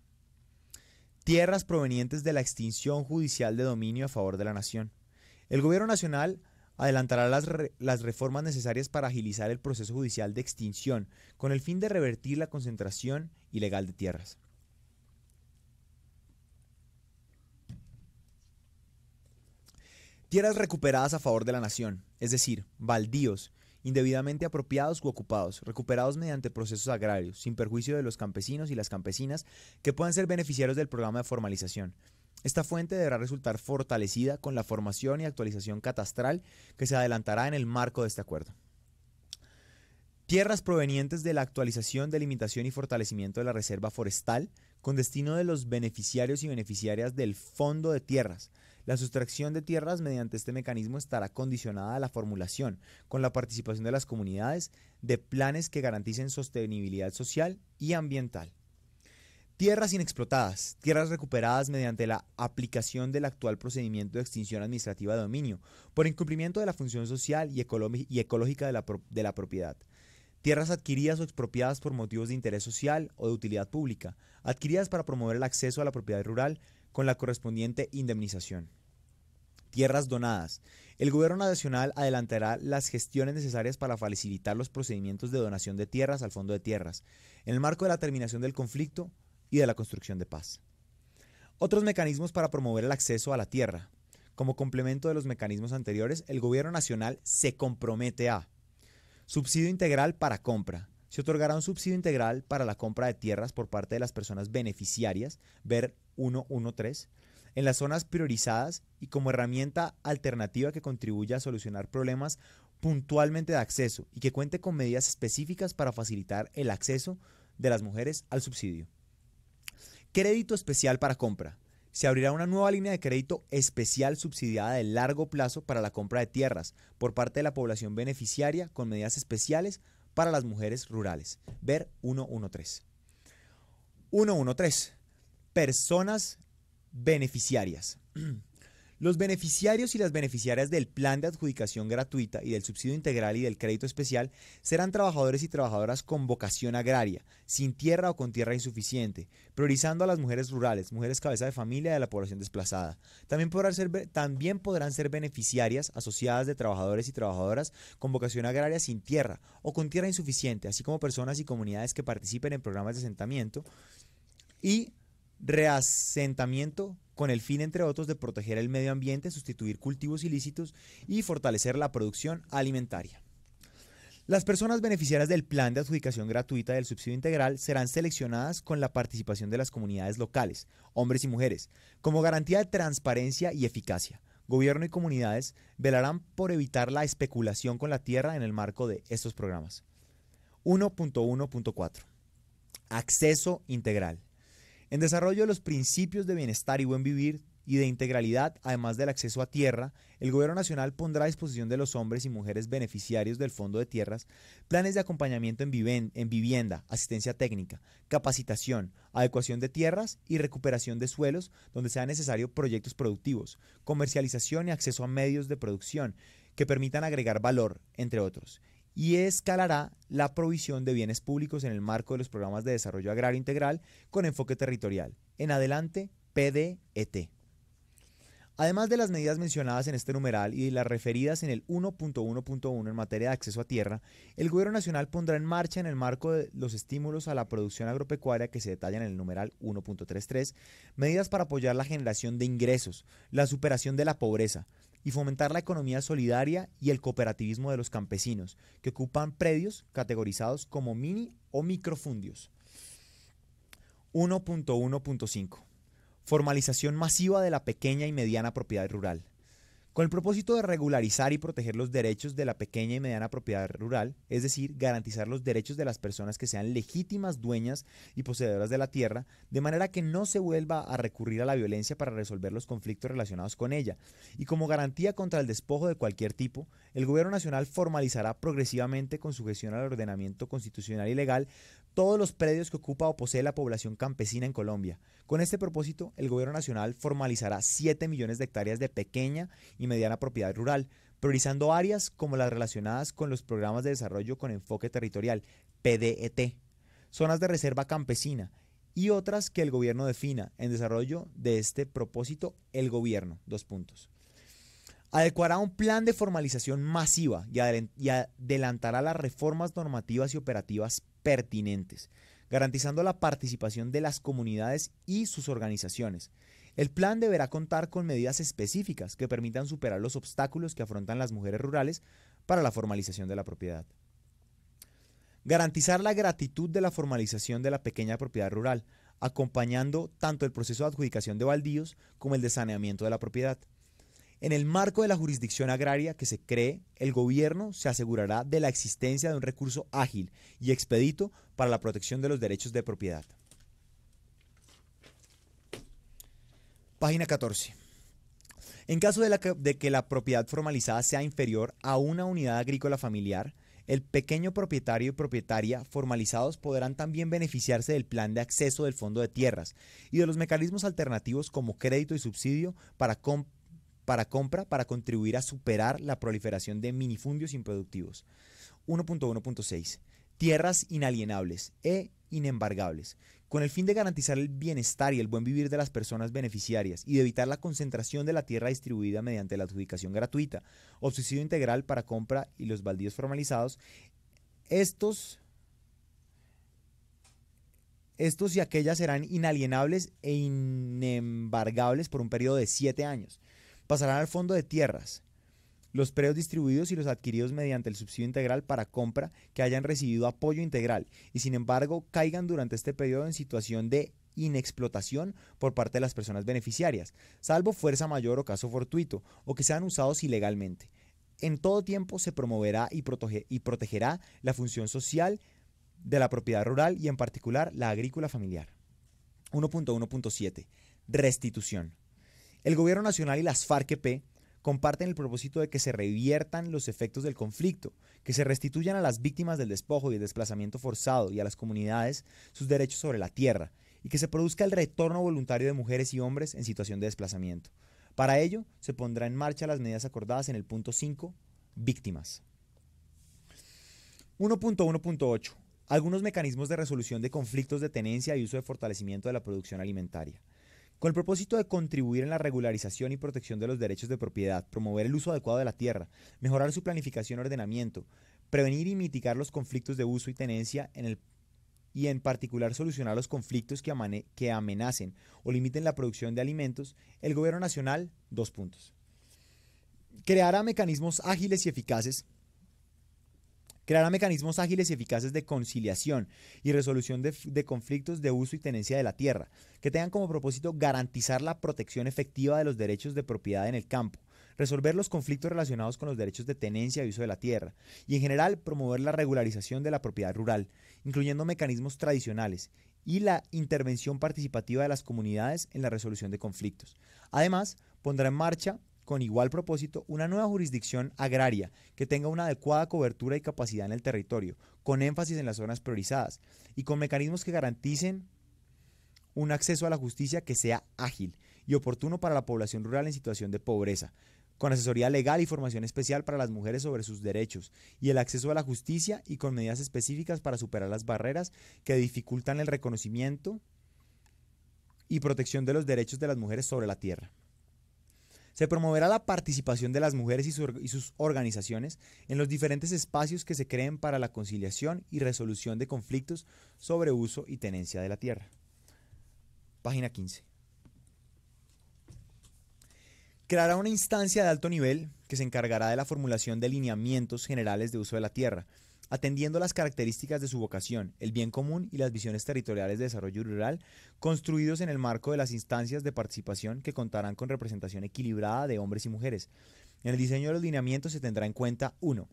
Tierras provenientes de la extinción judicial de dominio a favor de la nación. El gobierno nacional adelantará las, reformas necesarias para agilizar el proceso judicial de extinción, con el fin de revertir la concentración ilegal de tierras. Tierras recuperadas a favor de la nación, es decir, baldíos, indebidamente apropiados u ocupados, recuperados mediante procesos agrarios, sin perjuicio de los campesinos y las campesinas que puedan ser beneficiarios del programa de formalización esta fuente deberá resultar fortalecida con la formación y actualización catastral que se adelantará en el marco de este acuerdo. Tierras provenientes de la actualización, delimitación y fortalecimiento de la reserva forestal con destino de los beneficiarios y beneficiarias del Fondo de Tierras. La sustracción de tierras mediante este mecanismo estará condicionada a la formulación, con la participación de las comunidades, de planes que garanticen sostenibilidad social y ambiental. Tierras inexplotadas, tierras recuperadas mediante la aplicación del actual procedimiento de extinción administrativa de dominio, por incumplimiento de la función social y, ecológica de la, de la propiedad. Tierras adquiridas o expropiadas por motivos de interés social o de utilidad pública, adquiridas para promover el acceso a la propiedad rural con la correspondiente indemnización. Tierras donadas. El Gobierno Nacional adelantará las gestiones necesarias para facilitar los procedimientos de donación de tierras al Fondo de Tierras. En el marco de la terminación del conflicto, y de la construcción de paz. Otros mecanismos para promover el acceso a la tierra. Como complemento de los mecanismos anteriores, el Gobierno Nacional se compromete a subsidio integral para compra. Se otorgará un subsidio integral para la compra de tierras por parte de las personas beneficiarias, ver 113, en las zonas priorizadas y como herramienta alternativa que contribuya a solucionar problemas puntualmente de acceso y que cuente con medidas específicas para facilitar el acceso de las mujeres al subsidio. Crédito especial para compra. Se abrirá una nueva línea de crédito especial subsidiada de largo plazo para la compra de tierras por parte de la población beneficiaria con medidas especiales para las mujeres rurales. Ver 113. 113. Personas beneficiarias. Los beneficiarios y las beneficiarias del plan de adjudicación gratuita y del subsidio integral y del crédito especial serán trabajadores y trabajadoras con vocación agraria, sin tierra o con tierra insuficiente, priorizando a las mujeres rurales, mujeres cabeza de familia de la población desplazada. También podrán ser, también podrán ser beneficiarias asociadas de trabajadores y trabajadoras con vocación agraria sin tierra o con tierra insuficiente, así como personas y comunidades que participen en programas de asentamiento y reasentamiento con el fin, entre otros, de proteger el medio ambiente, sustituir cultivos ilícitos y fortalecer la producción alimentaria. Las personas beneficiarias del plan de adjudicación gratuita del subsidio integral serán seleccionadas con la participación de las comunidades locales, hombres y mujeres, como garantía de transparencia y eficacia. Gobierno y comunidades velarán por evitar la especulación con la tierra en el marco de estos programas. 1.1.4. Acceso integral. En desarrollo de los principios de bienestar y buen vivir y de integralidad, además del acceso a tierra, el Gobierno Nacional pondrá a disposición de los hombres y mujeres beneficiarios del Fondo de Tierras planes de acompañamiento en, vivienda, asistencia técnica, capacitación, adecuación de tierras y recuperación de suelos donde sea necesario proyectos productivos, comercialización y acceso a medios de producción que permitan agregar valor, entre otros y escalará la provisión de bienes públicos en el marco de los programas de desarrollo agrario integral con enfoque territorial. En adelante, PDET. Además de las medidas mencionadas en este numeral y las referidas en el 1.1.1 en materia de acceso a tierra, el Gobierno Nacional pondrá en marcha en el marco de los estímulos a la producción agropecuaria que se detallan en el numeral 1.33 medidas para apoyar la generación de ingresos, la superación de la pobreza, y fomentar la economía solidaria y el cooperativismo de los campesinos, que ocupan predios categorizados como mini o microfundios. 1.1.5. Formalización masiva de la pequeña y mediana propiedad rural. Con el propósito de regularizar y proteger los derechos de la pequeña y mediana propiedad rural, es decir, garantizar los derechos de las personas que sean legítimas dueñas y poseedoras de la tierra, de manera que no se vuelva a recurrir a la violencia para resolver los conflictos relacionados con ella, y como garantía contra el despojo de cualquier tipo, el gobierno nacional formalizará progresivamente con sujeción al ordenamiento constitucional y legal todos los predios que ocupa o posee la población campesina en Colombia. Con este propósito, el gobierno nacional formalizará 7 millones de hectáreas de pequeña y mediana propiedad rural, priorizando áreas como las relacionadas con los programas de desarrollo con enfoque territorial, PDET, zonas de reserva campesina, y otras que el gobierno defina. En desarrollo de este propósito, el gobierno, dos puntos adecuará un plan de formalización masiva y adelantará las reformas normativas y operativas pertinentes, garantizando la participación de las comunidades y sus organizaciones. El plan deberá contar con medidas específicas que permitan superar los obstáculos que afrontan las mujeres rurales para la formalización de la propiedad. Garantizar la gratitud de la formalización de la pequeña propiedad rural, acompañando tanto el proceso de adjudicación de baldíos como el de saneamiento de la propiedad. En el marco de la jurisdicción agraria que se cree, el gobierno se asegurará de la existencia de un recurso ágil y expedito para la protección de los derechos de propiedad. Página 14. En caso de, que la propiedad formalizada sea inferior a una unidad agrícola familiar, el pequeño propietario y propietaria formalizados podrán también beneficiarse del plan de acceso del Fondo de Tierras y de los mecanismos alternativos como crédito y subsidio para comprar para compra para contribuir a superar la proliferación de minifundios improductivos. 1.1.6. Tierras inalienables e inembargables. Con el fin de garantizar el bienestar y el buen vivir de las personas beneficiarias y de evitar la concentración de la tierra distribuida mediante la adjudicación gratuita o subsidio integral para compra y los baldíos formalizados, estos estos y aquellas serán inalienables e inembargables por un periodo de siete años pasarán al Fondo de Tierras los predios distribuidos y los adquiridos mediante el subsidio integral para compra que hayan recibido apoyo integral y sin embargo caigan durante este periodo en situación de inexplotación por parte de las personas beneficiarias, salvo fuerza mayor o caso fortuito, o que sean usados ilegalmente. En todo tiempo se promoverá y, y protegerá la función social de la propiedad rural y en particular la agrícola familiar. 1.1.7. Restitución. El gobierno nacional y las FARC-EP comparten el propósito de que se reviertan los efectos del conflicto, que se restituyan a las víctimas del despojo y el desplazamiento forzado y a las comunidades sus derechos sobre la tierra, y que se produzca el retorno voluntario de mujeres y hombres en situación de desplazamiento. Para ello, se pondrá en marcha las medidas acordadas en el punto 5, víctimas. 1.1.8. Algunos mecanismos de resolución de conflictos de tenencia y uso de fortalecimiento de la producción alimentaria. Con el propósito de contribuir en la regularización y protección de los derechos de propiedad, promover el uso adecuado de la tierra, mejorar su planificación y ordenamiento, prevenir y mitigar los conflictos de uso y tenencia y en particular solucionar los conflictos que, que, amenacen o limiten la producción de alimentos, el Gobierno Nacional, dos puntos. Creará mecanismos ágiles y eficaces creará mecanismos ágiles y eficaces de conciliación y resolución de, conflictos de uso y tenencia de la tierra, que tengan como propósito garantizar la protección efectiva de los derechos de propiedad en el campo, resolver los conflictos relacionados con los derechos de tenencia y uso de la tierra, y en general promover la regularización de la propiedad rural, incluyendo mecanismos tradicionales y la intervención participativa de las comunidades en la resolución de conflictos. Además, pondrá en marcha con igual propósito una nueva jurisdicción agraria que tenga una adecuada cobertura y capacidad en el territorio, con énfasis en las zonas priorizadas y con mecanismos que garanticen un acceso a la justicia que sea ágil y oportuno para la población rural en situación de pobreza, con asesoría legal y formación especial para las mujeres sobre sus derechos y el acceso a la justicia y con medidas específicas para superar las barreras que dificultan el reconocimiento y protección de los derechos de las mujeres sobre la tierra. Se promoverá la participación de las mujeres y, sus organizaciones en los diferentes espacios que se creen para la conciliación y resolución de conflictos sobre uso y tenencia de la tierra. Página 15. Creará una instancia de alto nivel que se encargará de la formulación de lineamientos generales de uso de la tierra Atendiendo las características de su vocación, el bien común y las visiones territoriales de desarrollo rural, construidos en el marco de las instancias de participación que contarán con representación equilibrada de hombres y mujeres. En el diseño de los lineamientos se tendrá en cuenta 1.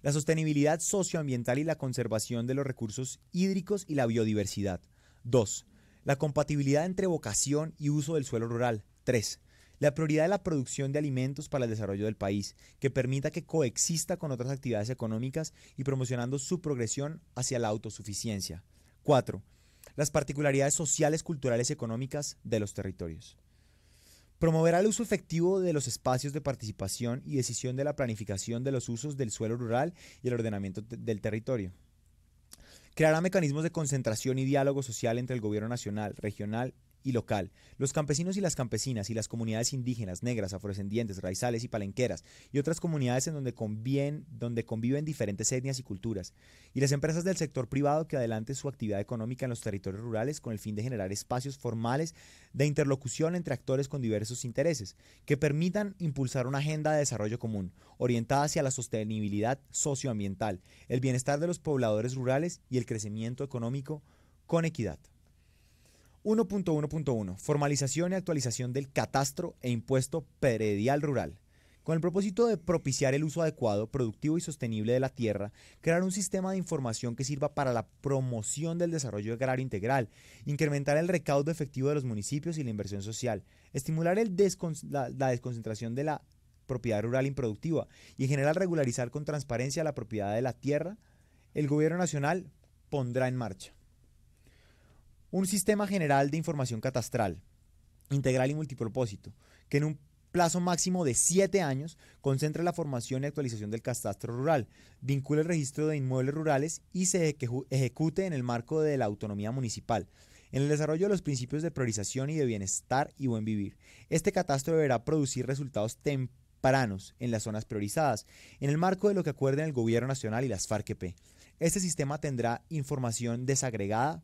La sostenibilidad socioambiental y la conservación de los recursos hídricos y la biodiversidad. 2. La compatibilidad entre vocación y uso del suelo rural. 3. La prioridad de la producción de alimentos para el desarrollo del país, que permita que coexista con otras actividades económicas y promocionando su progresión hacia la autosuficiencia. 4. Las particularidades sociales, culturales y económicas de los territorios. Promoverá el uso efectivo de los espacios de participación y decisión de la planificación de los usos del suelo rural y el ordenamiento del territorio. Creará mecanismos de concentración y diálogo social entre el gobierno nacional, regional y local. Los campesinos y las campesinas y las comunidades indígenas, negras, afrodescendientes, raizales y palenqueras y otras comunidades en donde conviven, donde conviven diferentes etnias y culturas. Y las empresas del sector privado que adelanten su actividad económica en los territorios rurales con el fin de generar espacios formales de interlocución entre actores con diversos intereses que permitan impulsar una agenda de desarrollo común orientada hacia la sostenibilidad socioambiental, el bienestar de los pobladores rurales y el crecimiento económico con equidad. 1.1.1 Formalización y actualización del catastro e impuesto Peredial rural. Con el propósito de propiciar el uso adecuado, productivo y sostenible de la tierra, crear un sistema de información que sirva para la promoción del desarrollo agrario integral, incrementar el recaudo efectivo de los municipios y la inversión social, estimular la desconcentración de la propiedad rural improductiva y en general regularizar con transparencia la propiedad de la tierra, el Gobierno Nacional pondrá en marcha. Un sistema general de información catastral, integral y multipropósito, que en un plazo máximo de siete años concentre la formación y actualización del catastro rural, vincule el registro de inmuebles rurales y se ejecute en el marco de la autonomía municipal en el desarrollo de los principios de priorización y de bienestar y buen vivir. Este catastro deberá producir resultados tempranos en las zonas priorizadas, en el marco de lo que acuerden el Gobierno Nacional y las farc Este sistema tendrá información desagregada,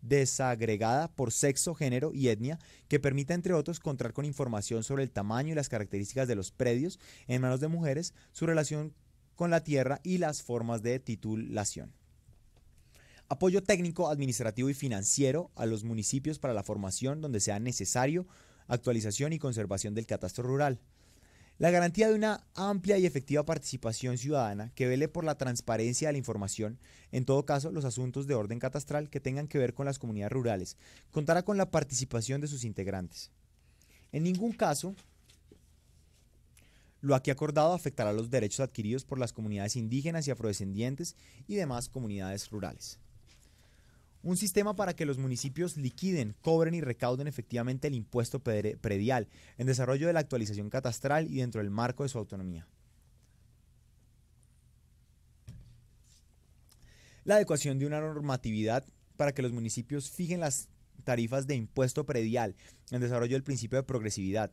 desagregada por sexo, género y etnia, que permita, entre otros, contar con información sobre el tamaño y las características de los predios en manos de mujeres, su relación con la tierra y las formas de titulación. Apoyo técnico, administrativo y financiero a los municipios para la formación donde sea necesario, actualización y conservación del catastro rural. La garantía de una amplia y efectiva participación ciudadana que vele por la transparencia de la información, en todo caso los asuntos de orden catastral que tengan que ver con las comunidades rurales, contará con la participación de sus integrantes. En ningún caso, lo aquí acordado afectará los derechos adquiridos por las comunidades indígenas y afrodescendientes y demás comunidades rurales un sistema para que los municipios liquiden, cobren y recauden efectivamente el impuesto predial en desarrollo de la actualización catastral y dentro del marco de su autonomía. La adecuación de una normatividad para que los municipios fijen las tarifas de impuesto predial en desarrollo del principio de progresividad.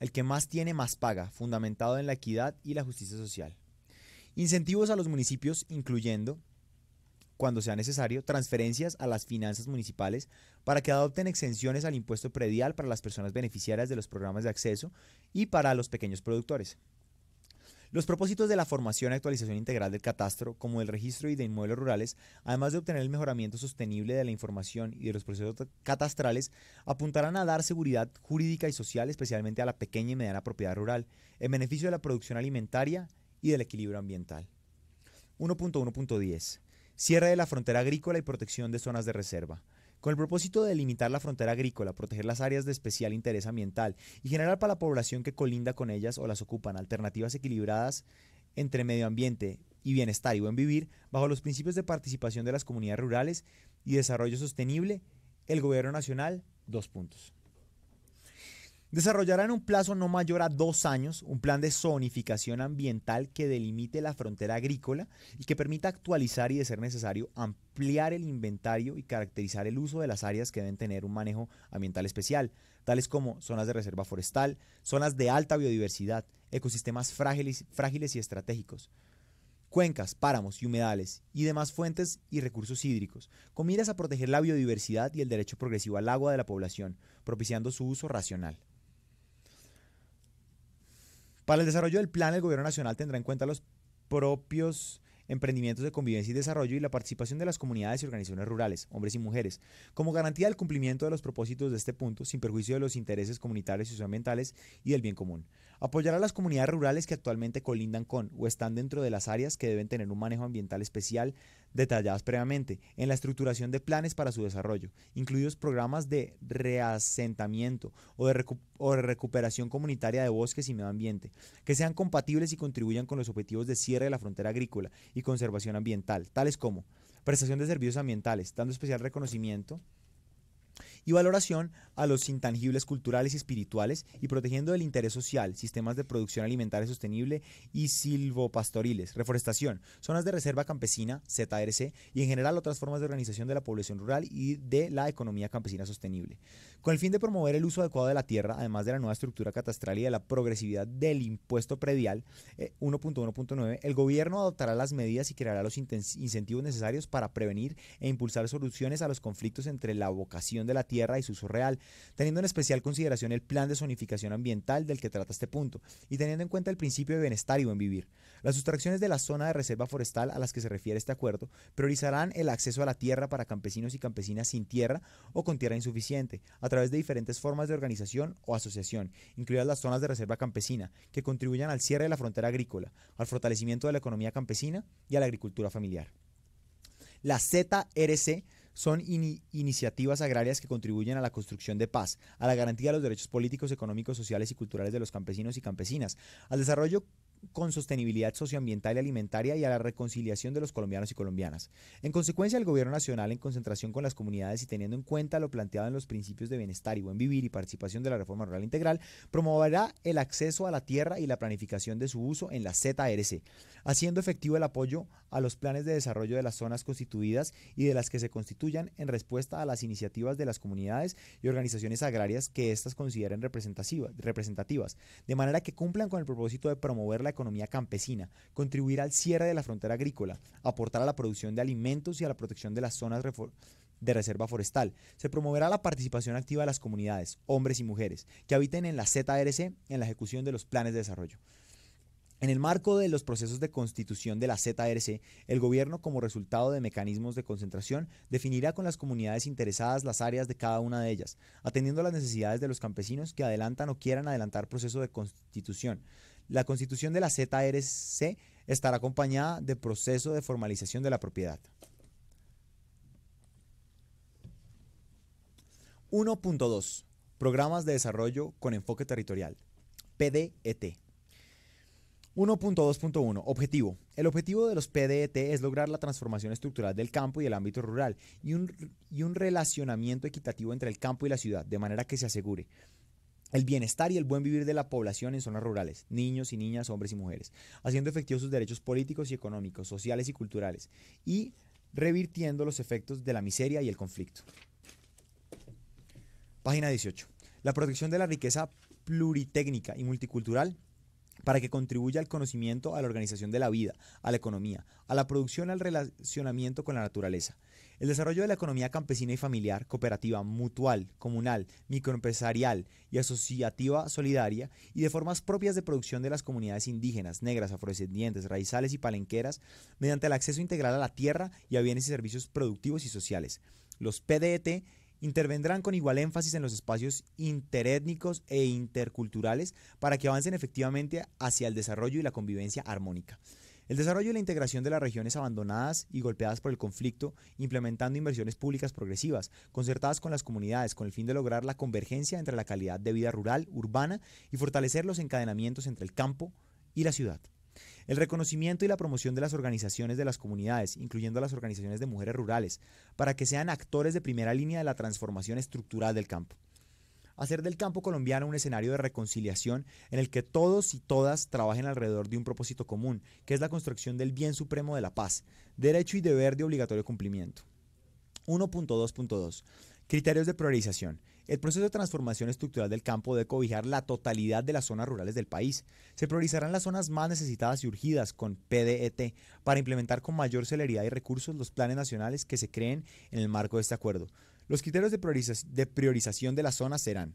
El que más tiene, más paga, fundamentado en la equidad y la justicia social. Incentivos a los municipios, incluyendo cuando sea necesario, transferencias a las finanzas municipales para que adopten exenciones al impuesto predial para las personas beneficiarias de los programas de acceso y para los pequeños productores. Los propósitos de la formación y actualización integral del catastro, como el registro y de inmuebles rurales, además de obtener el mejoramiento sostenible de la información y de los procesos catastrales, apuntarán a dar seguridad jurídica y social especialmente a la pequeña y mediana propiedad rural, en beneficio de la producción alimentaria y del equilibrio ambiental. 1.1.10 Cierre de la frontera agrícola y protección de zonas de reserva. Con el propósito de limitar la frontera agrícola, proteger las áreas de especial interés ambiental y generar para la población que colinda con ellas o las ocupan alternativas equilibradas entre medio ambiente y bienestar y buen vivir, bajo los principios de participación de las comunidades rurales y desarrollo sostenible, el Gobierno Nacional, dos puntos. Desarrollará en un plazo no mayor a dos años un plan de zonificación ambiental que delimite la frontera agrícola y que permita actualizar y, de ser necesario, ampliar el inventario y caracterizar el uso de las áreas que deben tener un manejo ambiental especial, tales como zonas de reserva forestal, zonas de alta biodiversidad, ecosistemas frágiles, frágiles y estratégicos cuencas, páramos y humedales y demás fuentes y recursos hídricos, con miras a proteger la biodiversidad y el derecho progresivo al agua de la población, propiciando su uso racional. Para el desarrollo del plan, el Gobierno Nacional tendrá en cuenta los propios emprendimientos de convivencia y desarrollo y la participación de las comunidades y organizaciones rurales, hombres y mujeres, como garantía del cumplimiento de los propósitos de este punto, sin perjuicio de los intereses comunitarios y socioambientales y del bien común. Apoyará a las comunidades rurales que actualmente colindan con o están dentro de las áreas que deben tener un manejo ambiental especial detalladas previamente, en la estructuración de planes para su desarrollo, incluidos programas de reasentamiento o de, recuperación comunitaria de bosques y medio ambiente, que sean compatibles y contribuyan con los objetivos de cierre de la frontera agrícola y conservación ambiental, tales como prestación de servicios ambientales, dando especial reconocimiento y valoración a los intangibles culturales y espirituales y protegiendo el interés social, sistemas de producción alimentaria sostenible y silvopastoriles, reforestación, zonas de reserva campesina, ZRC, y en general otras formas de organización de la población rural y de la economía campesina sostenible. Con el fin de promover el uso adecuado de la tierra, además de la nueva estructura catastral y de la progresividad del impuesto predial 1.1.9, eh, el gobierno adoptará las medidas y creará los incentivos necesarios para prevenir e impulsar soluciones a los conflictos entre la vocación de la tierra y su uso real, teniendo en especial consideración el plan de zonificación ambiental del que trata este punto, y teniendo en cuenta el principio de bienestar y buen vivir. Las sustracciones de la zona de reserva forestal a las que se refiere este acuerdo priorizarán el acceso a la tierra para campesinos y campesinas sin tierra o con tierra insuficiente, a través de diferentes formas de organización o asociación, incluidas las zonas de reserva campesina, que contribuyan al cierre de la frontera agrícola, al fortalecimiento de la economía campesina y a la agricultura familiar. La ZRC son iniciativas agrarias que contribuyen a la construcción de paz, a la garantía de los derechos políticos, económicos, sociales y culturales de los campesinos y campesinas, al desarrollo con sostenibilidad socioambiental y alimentaria y a la reconciliación de los colombianos y colombianas. En consecuencia, el Gobierno Nacional, en concentración con las comunidades y teniendo en cuenta lo planteado en los principios de bienestar y buen vivir y participación de la reforma rural integral, promoverá el acceso a la tierra y la planificación de su uso en la ZRC, haciendo efectivo el apoyo a los planes de desarrollo de las zonas constituidas y de las que se constituyan en respuesta a las iniciativas de las comunidades y organizaciones agrarias que éstas consideren representativas, de manera que cumplan con el propósito de promover la economía campesina, contribuir al cierre de la frontera agrícola, aportar a la producción de alimentos y a la protección de las zonas de reserva forestal. Se promoverá la participación activa de las comunidades, hombres y mujeres, que habiten en la ZRC en la ejecución de los planes de desarrollo. En el marco de los procesos de constitución de la ZRC, el gobierno, como resultado de mecanismos de concentración, definirá con las comunidades interesadas las áreas de cada una de ellas, atendiendo a las necesidades de los campesinos que adelantan o quieran adelantar proceso de constitución. La constitución de la ZRC estará acompañada de proceso de formalización de la propiedad. 1.2. Programas de desarrollo con enfoque territorial. PDET. 1.2.1 Objetivo. El objetivo de los PDET es lograr la transformación estructural del campo y el ámbito rural y un, y un relacionamiento equitativo entre el campo y la ciudad, de manera que se asegure el bienestar y el buen vivir de la población en zonas rurales, niños y niñas, hombres y mujeres, haciendo efectivos sus derechos políticos y económicos, sociales y culturales, y revirtiendo los efectos de la miseria y el conflicto. Página 18. La protección de la riqueza pluritécnica y multicultural para que contribuya al conocimiento, a la organización de la vida, a la economía, a la producción, al relacionamiento con la naturaleza. El desarrollo de la economía campesina y familiar, cooperativa, mutual, comunal, microempresarial y asociativa solidaria y de formas propias de producción de las comunidades indígenas, negras, afrodescendientes, raizales y palenqueras, mediante el acceso integral a la tierra y a bienes y servicios productivos y sociales. Los PDET intervendrán con igual énfasis en los espacios interétnicos e interculturales para que avancen efectivamente hacia el desarrollo y la convivencia armónica. El desarrollo y la integración de las regiones abandonadas y golpeadas por el conflicto, implementando inversiones públicas progresivas, concertadas con las comunidades, con el fin de lograr la convergencia entre la calidad de vida rural, urbana y fortalecer los encadenamientos entre el campo y la ciudad. El reconocimiento y la promoción de las organizaciones de las comunidades, incluyendo las organizaciones de mujeres rurales, para que sean actores de primera línea de la transformación estructural del campo hacer del campo colombiano un escenario de reconciliación en el que todos y todas trabajen alrededor de un propósito común, que es la construcción del bien supremo de la paz, derecho y deber de obligatorio cumplimiento. 1.2.2. Criterios de priorización. El proceso de transformación estructural del campo debe cobijar la totalidad de las zonas rurales del país. Se priorizarán las zonas más necesitadas y urgidas con PDET para implementar con mayor celeridad y recursos los planes nacionales que se creen en el marco de este acuerdo. Los criterios de, priorización de la zona serán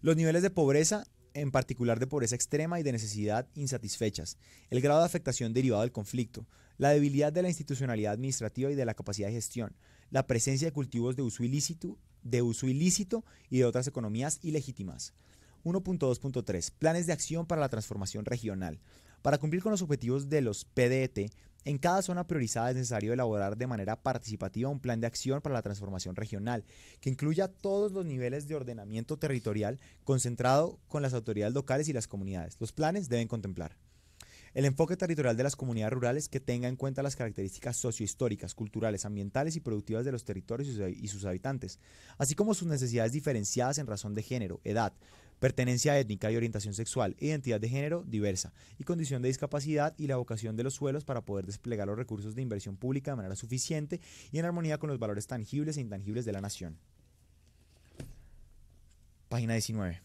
los niveles de pobreza, en particular de pobreza extrema y de necesidad insatisfechas, el grado de afectación derivado del conflicto, la debilidad de la institucionalidad administrativa y de la capacidad de gestión, la presencia de cultivos de uso ilícito, de uso ilícito y de otras economías ilegítimas. 1.2.3 Planes de acción para la transformación regional. Para cumplir con los objetivos de los PDET, en cada zona priorizada es necesario elaborar de manera participativa un plan de acción para la transformación regional, que incluya todos los niveles de ordenamiento territorial concentrado con las autoridades locales y las comunidades. Los planes deben contemplar el enfoque territorial de las comunidades rurales que tenga en cuenta las características sociohistóricas, culturales, ambientales y productivas de los territorios y sus habitantes, así como sus necesidades diferenciadas en razón de género, edad, pertenencia étnica y orientación sexual, identidad de género diversa y condición de discapacidad y la vocación de los suelos para poder desplegar los recursos de inversión pública de manera suficiente y en armonía con los valores tangibles e intangibles de la nación. Página 19.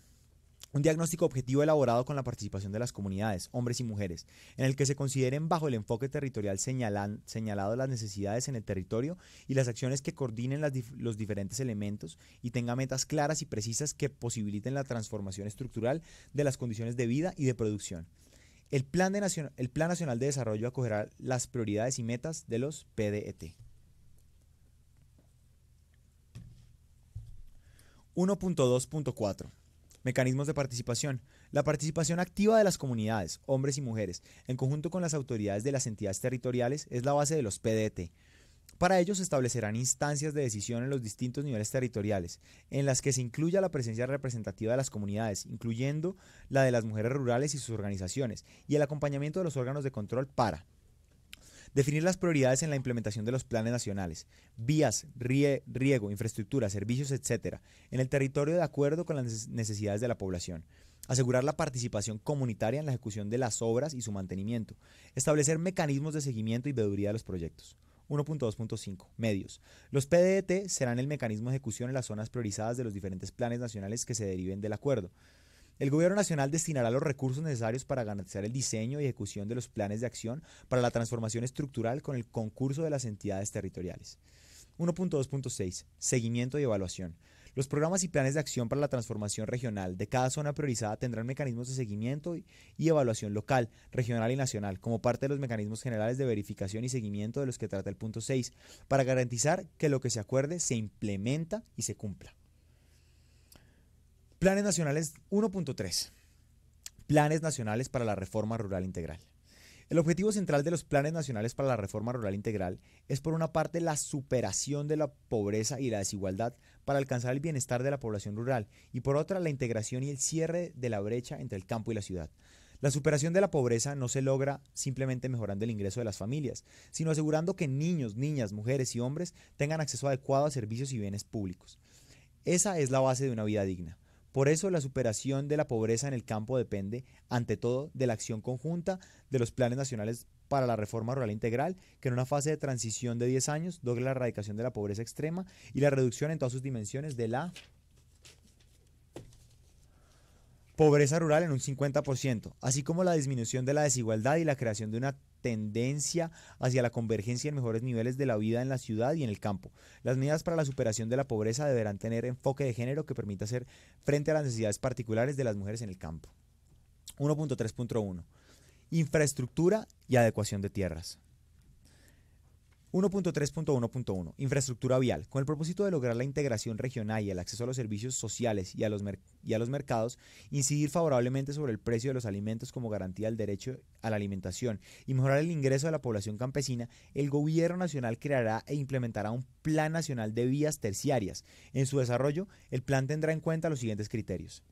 Un diagnóstico objetivo elaborado con la participación de las comunidades, hombres y mujeres, en el que se consideren bajo el enfoque territorial señalado las necesidades en el territorio y las acciones que coordinen los diferentes elementos y tenga metas claras y precisas que posibiliten la transformación estructural de las condiciones de vida y de producción. El Plan, de el Plan Nacional de Desarrollo acogerá las prioridades y metas de los PDET. 1.2.4 Mecanismos de participación. La participación activa de las comunidades, hombres y mujeres, en conjunto con las autoridades de las entidades territoriales, es la base de los PDT. Para ello se establecerán instancias de decisión en los distintos niveles territoriales, en las que se incluya la presencia representativa de las comunidades, incluyendo la de las mujeres rurales y sus organizaciones, y el acompañamiento de los órganos de control para Definir las prioridades en la implementación de los planes nacionales, vías, riego, infraestructura, servicios, etc., en el territorio de acuerdo con las necesidades de la población. Asegurar la participación comunitaria en la ejecución de las obras y su mantenimiento. Establecer mecanismos de seguimiento y veeduría de los proyectos. 1.2.5. Medios. Los PDT e serán el mecanismo de ejecución en las zonas priorizadas de los diferentes planes nacionales que se deriven del acuerdo. El Gobierno Nacional destinará los recursos necesarios para garantizar el diseño y ejecución de los planes de acción para la transformación estructural con el concurso de las entidades territoriales. 1.2.6. Seguimiento y evaluación. Los programas y planes de acción para la transformación regional de cada zona priorizada tendrán mecanismos de seguimiento y evaluación local, regional y nacional, como parte de los mecanismos generales de verificación y seguimiento de los que trata el punto 6, para garantizar que lo que se acuerde se implementa y se cumpla. Planes nacionales 1.3. Planes nacionales para la reforma rural integral. El objetivo central de los planes nacionales para la reforma rural integral es, por una parte, la superación de la pobreza y la desigualdad para alcanzar el bienestar de la población rural y, por otra, la integración y el cierre de la brecha entre el campo y la ciudad. La superación de la pobreza no se logra simplemente mejorando el ingreso de las familias, sino asegurando que niños, niñas, mujeres y hombres tengan acceso adecuado a servicios y bienes públicos. Esa es la base de una vida digna. Por eso la superación de la pobreza en el campo depende, ante todo, de la acción conjunta de los planes nacionales para la reforma rural integral, que en una fase de transición de 10 años doble la erradicación de la pobreza extrema y la reducción en todas sus dimensiones de la pobreza rural en un 50%, así como la disminución de la desigualdad y la creación de una tendencia hacia la convergencia en mejores niveles de la vida en la ciudad y en el campo. Las medidas para la superación de la pobreza deberán tener enfoque de género que permita hacer frente a las necesidades particulares de las mujeres en el campo. 1.3.1 Infraestructura y adecuación de tierras. 1.3.1.1 Infraestructura vial. Con el propósito de lograr la integración regional y el acceso a los servicios sociales y a los, y a los mercados, incidir favorablemente sobre el precio de los alimentos como garantía del derecho a la alimentación y mejorar el ingreso de la población campesina, el Gobierno Nacional creará e implementará un Plan Nacional de Vías Terciarias. En su desarrollo, el plan tendrá en cuenta los siguientes criterios.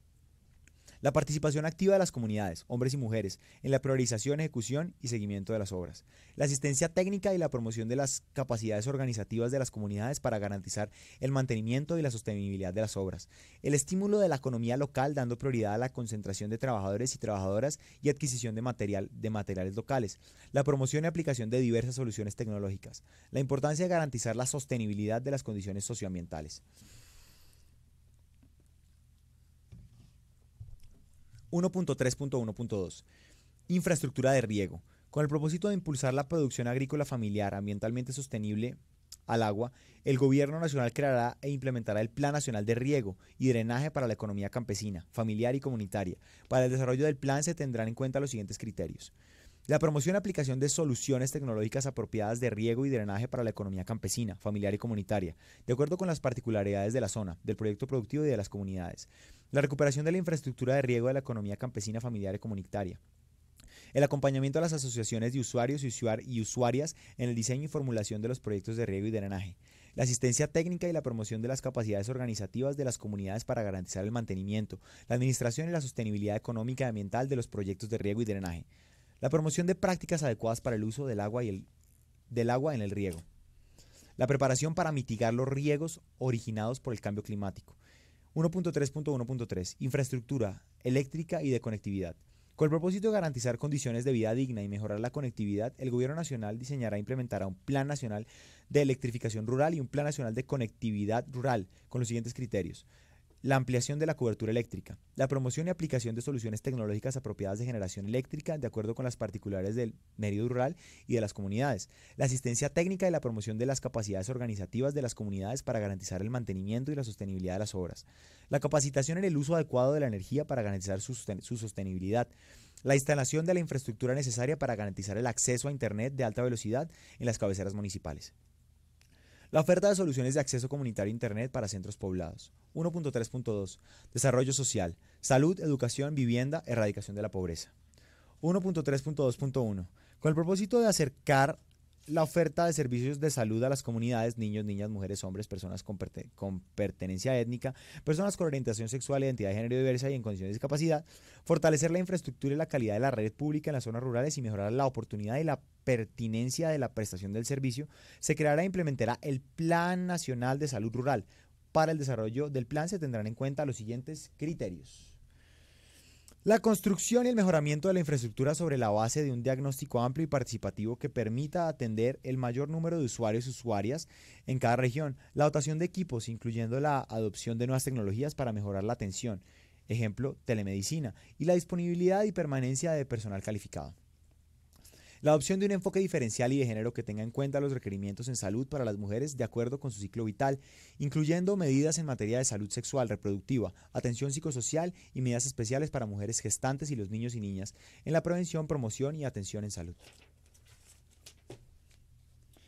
La participación activa de las comunidades, hombres y mujeres, en la priorización, ejecución y seguimiento de las obras. La asistencia técnica y la promoción de las capacidades organizativas de las comunidades para garantizar el mantenimiento y la sostenibilidad de las obras. El estímulo de la economía local dando prioridad a la concentración de trabajadores y trabajadoras y adquisición de material de materiales locales. La promoción y aplicación de diversas soluciones tecnológicas. La importancia de garantizar la sostenibilidad de las condiciones socioambientales. 1.3.1.2. Infraestructura de riego. Con el propósito de impulsar la producción agrícola familiar ambientalmente sostenible al agua, el Gobierno Nacional creará e implementará el Plan Nacional de Riego y Drenaje para la Economía Campesina, Familiar y Comunitaria. Para el desarrollo del plan se tendrán en cuenta los siguientes criterios. La promoción y aplicación de soluciones tecnológicas apropiadas de riego y drenaje para la economía campesina, familiar y comunitaria, de acuerdo con las particularidades de la zona, del proyecto productivo y de las comunidades. La recuperación de la infraestructura de riego de la economía campesina, familiar y comunitaria. El acompañamiento a las asociaciones de usuarios y usuarias en el diseño y formulación de los proyectos de riego y drenaje la asistencia técnica y la promoción de las capacidades organizativas de las comunidades para garantizar el mantenimiento, la administración y la sostenibilidad económica y ambiental de los proyectos de riego y drenaje, la promoción de prácticas adecuadas para el uso del agua, y el, del agua en el riego. La preparación para mitigar los riegos originados por el cambio climático. 1.3.1.3. Infraestructura eléctrica y de conectividad. Con el propósito de garantizar condiciones de vida digna y mejorar la conectividad, el Gobierno Nacional diseñará e implementará un Plan Nacional de Electrificación Rural y un Plan Nacional de Conectividad Rural con los siguientes criterios. La ampliación de la cobertura eléctrica. La promoción y aplicación de soluciones tecnológicas apropiadas de generación eléctrica de acuerdo con las particulares del medio rural y de las comunidades. La asistencia técnica y la promoción de las capacidades organizativas de las comunidades para garantizar el mantenimiento y la sostenibilidad de las obras. La capacitación en el uso adecuado de la energía para garantizar su, su sostenibilidad la instalación de la infraestructura necesaria para garantizar el acceso a Internet de alta velocidad en las cabeceras municipales. La oferta de soluciones de acceso comunitario a Internet para centros poblados. 1.3.2. Desarrollo social. Salud, educación, vivienda, erradicación de la pobreza. 1.3.2.1. Con el propósito de acercar la oferta de servicios de salud a las comunidades, niños, niñas, mujeres, hombres, personas con, pertenencia étnica, personas con orientación sexual, identidad de género diversa y en condiciones de discapacidad, fortalecer la infraestructura y la calidad de la red pública en las zonas rurales y mejorar la oportunidad y la pertinencia de la prestación del servicio, se creará e implementará el Plan Nacional de Salud Rural. Para el desarrollo del plan se tendrán en cuenta los siguientes criterios. La construcción y el mejoramiento de la infraestructura sobre la base de un diagnóstico amplio y participativo que permita atender el mayor número de usuarios y usuarias en cada región. La dotación de equipos, incluyendo la adopción de nuevas tecnologías para mejorar la atención, ejemplo, telemedicina, y la disponibilidad y permanencia de personal calificado. La adopción de un enfoque diferencial y de género que tenga en cuenta los requerimientos en salud para las mujeres de acuerdo con su ciclo vital, incluyendo medidas en materia de salud sexual, reproductiva, atención psicosocial y medidas especiales para mujeres gestantes y los niños y niñas en la prevención, promoción y atención en salud.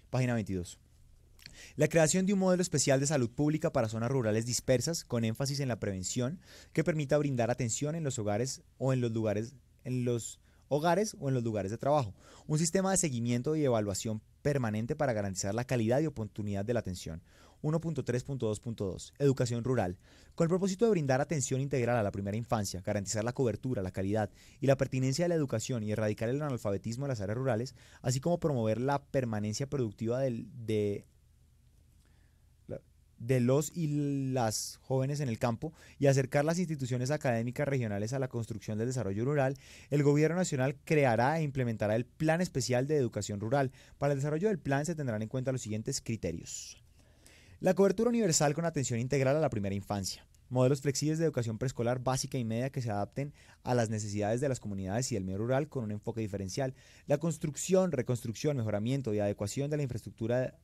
Página 22. La creación de un modelo especial de salud pública para zonas rurales dispersas, con énfasis en la prevención, que permita brindar atención en los hogares o en los lugares en los hogares o en los lugares de trabajo. Un sistema de seguimiento y evaluación permanente para garantizar la calidad y oportunidad de la atención. 1.3.2.2 Educación rural. Con el propósito de brindar atención integral a la primera infancia, garantizar la cobertura, la calidad y la pertinencia de la educación y erradicar el analfabetismo en las áreas rurales, así como promover la permanencia productiva del, de de los y las jóvenes en el campo y acercar las instituciones académicas regionales a la construcción del desarrollo rural, el Gobierno Nacional creará e implementará el Plan Especial de Educación Rural. Para el desarrollo del plan se tendrán en cuenta los siguientes criterios. La cobertura universal con atención integral a la primera infancia. Modelos flexibles de educación preescolar básica y media que se adapten a las necesidades de las comunidades y del medio rural con un enfoque diferencial. La construcción, reconstrucción, mejoramiento y adecuación de la infraestructura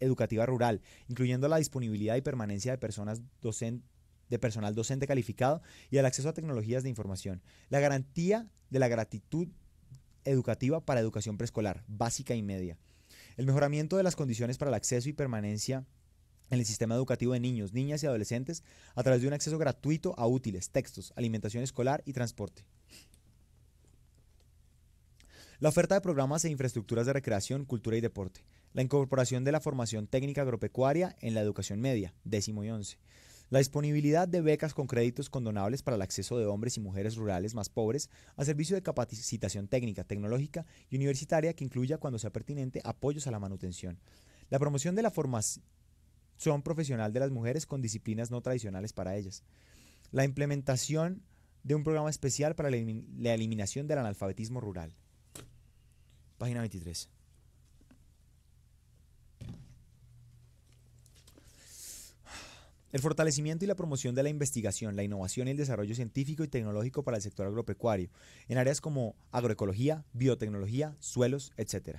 educativa rural, incluyendo la disponibilidad y permanencia de personas de personal docente calificado y el acceso a tecnologías de información. La garantía de la gratitud educativa para educación preescolar, básica y media. El mejoramiento de las condiciones para el acceso y permanencia en el sistema educativo de niños, niñas y adolescentes a través de un acceso gratuito a útiles, textos, alimentación escolar y transporte. La oferta de programas e infraestructuras de recreación, cultura y deporte. La incorporación de la formación técnica agropecuaria en la educación media, décimo y once. La disponibilidad de becas con créditos condonables para el acceso de hombres y mujeres rurales más pobres a servicio de capacitación técnica, tecnológica y universitaria que incluya, cuando sea pertinente, apoyos a la manutención. La promoción de la formación profesional de las mujeres con disciplinas no tradicionales para ellas. La implementación de un programa especial para la eliminación del analfabetismo rural página 23. El fortalecimiento y la promoción de la investigación, la innovación y el desarrollo científico y tecnológico para el sector agropecuario, en áreas como agroecología, biotecnología, suelos, etc.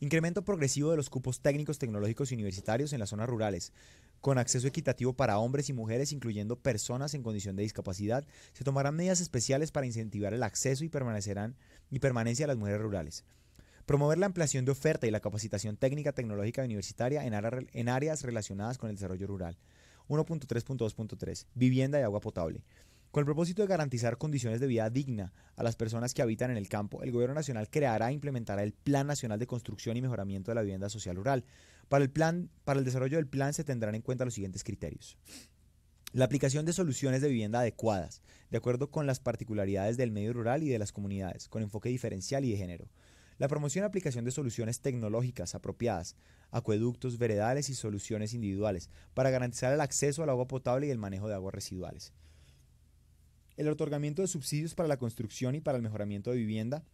Incremento progresivo de los cupos técnicos, tecnológicos y universitarios en las zonas rurales, con acceso equitativo para hombres y mujeres, incluyendo personas en condición de discapacidad, se tomarán medidas especiales para incentivar el acceso y, permanecerán, y permanencia de las mujeres rurales. Promover la ampliación de oferta y la capacitación técnica, tecnológica y universitaria en, áreas relacionadas con el desarrollo rural. 1.3.2.3. Vivienda y agua potable. Con el propósito de garantizar condiciones de vida digna a las personas que habitan en el campo, el Gobierno Nacional creará e implementará el Plan Nacional de Construcción y Mejoramiento de la Vivienda Social Rural. para el desarrollo del plan se tendrán en cuenta los siguientes criterios. La aplicación de soluciones de vivienda adecuadas, de acuerdo con las particularidades del medio rural y de las comunidades, con enfoque diferencial y de género. La promoción y aplicación de soluciones tecnológicas apropiadas, acueductos, veredales y soluciones individuales para garantizar el acceso al agua potable y el manejo de aguas residuales. El otorgamiento de subsidios para la construcción y para el mejoramiento de vivienda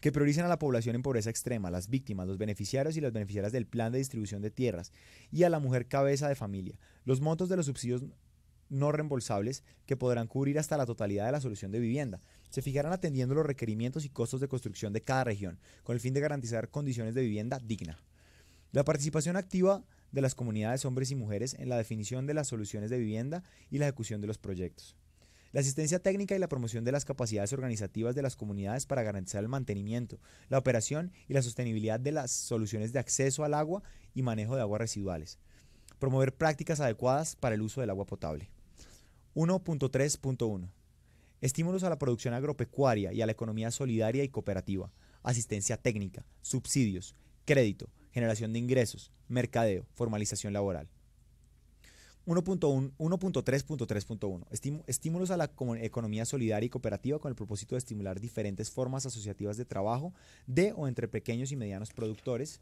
que prioricen a la población en pobreza extrema, las víctimas, los beneficiarios y las beneficiarias del plan de distribución de tierras y a la mujer cabeza de familia. Los montos de los subsidios no reembolsables que podrán cubrir hasta la totalidad de la solución de vivienda, se fijarán atendiendo los requerimientos y costos de construcción de cada región, con el fin de garantizar condiciones de vivienda digna. La participación activa de las comunidades hombres y mujeres en la definición de las soluciones de vivienda y la ejecución de los proyectos. La asistencia técnica y la promoción de las capacidades organizativas de las comunidades para garantizar el mantenimiento, la operación y la sostenibilidad de las soluciones de acceso al agua y manejo de aguas residuales. Promover prácticas adecuadas para el uso del agua potable. 1.3.1 Estímulos a la producción agropecuaria y a la economía solidaria y cooperativa. Asistencia técnica, subsidios, crédito, generación de ingresos, mercadeo, formalización laboral. 1.3.3.1 Estímulos a la economía solidaria y cooperativa con el propósito de estimular diferentes formas asociativas de trabajo de o entre pequeños y medianos productores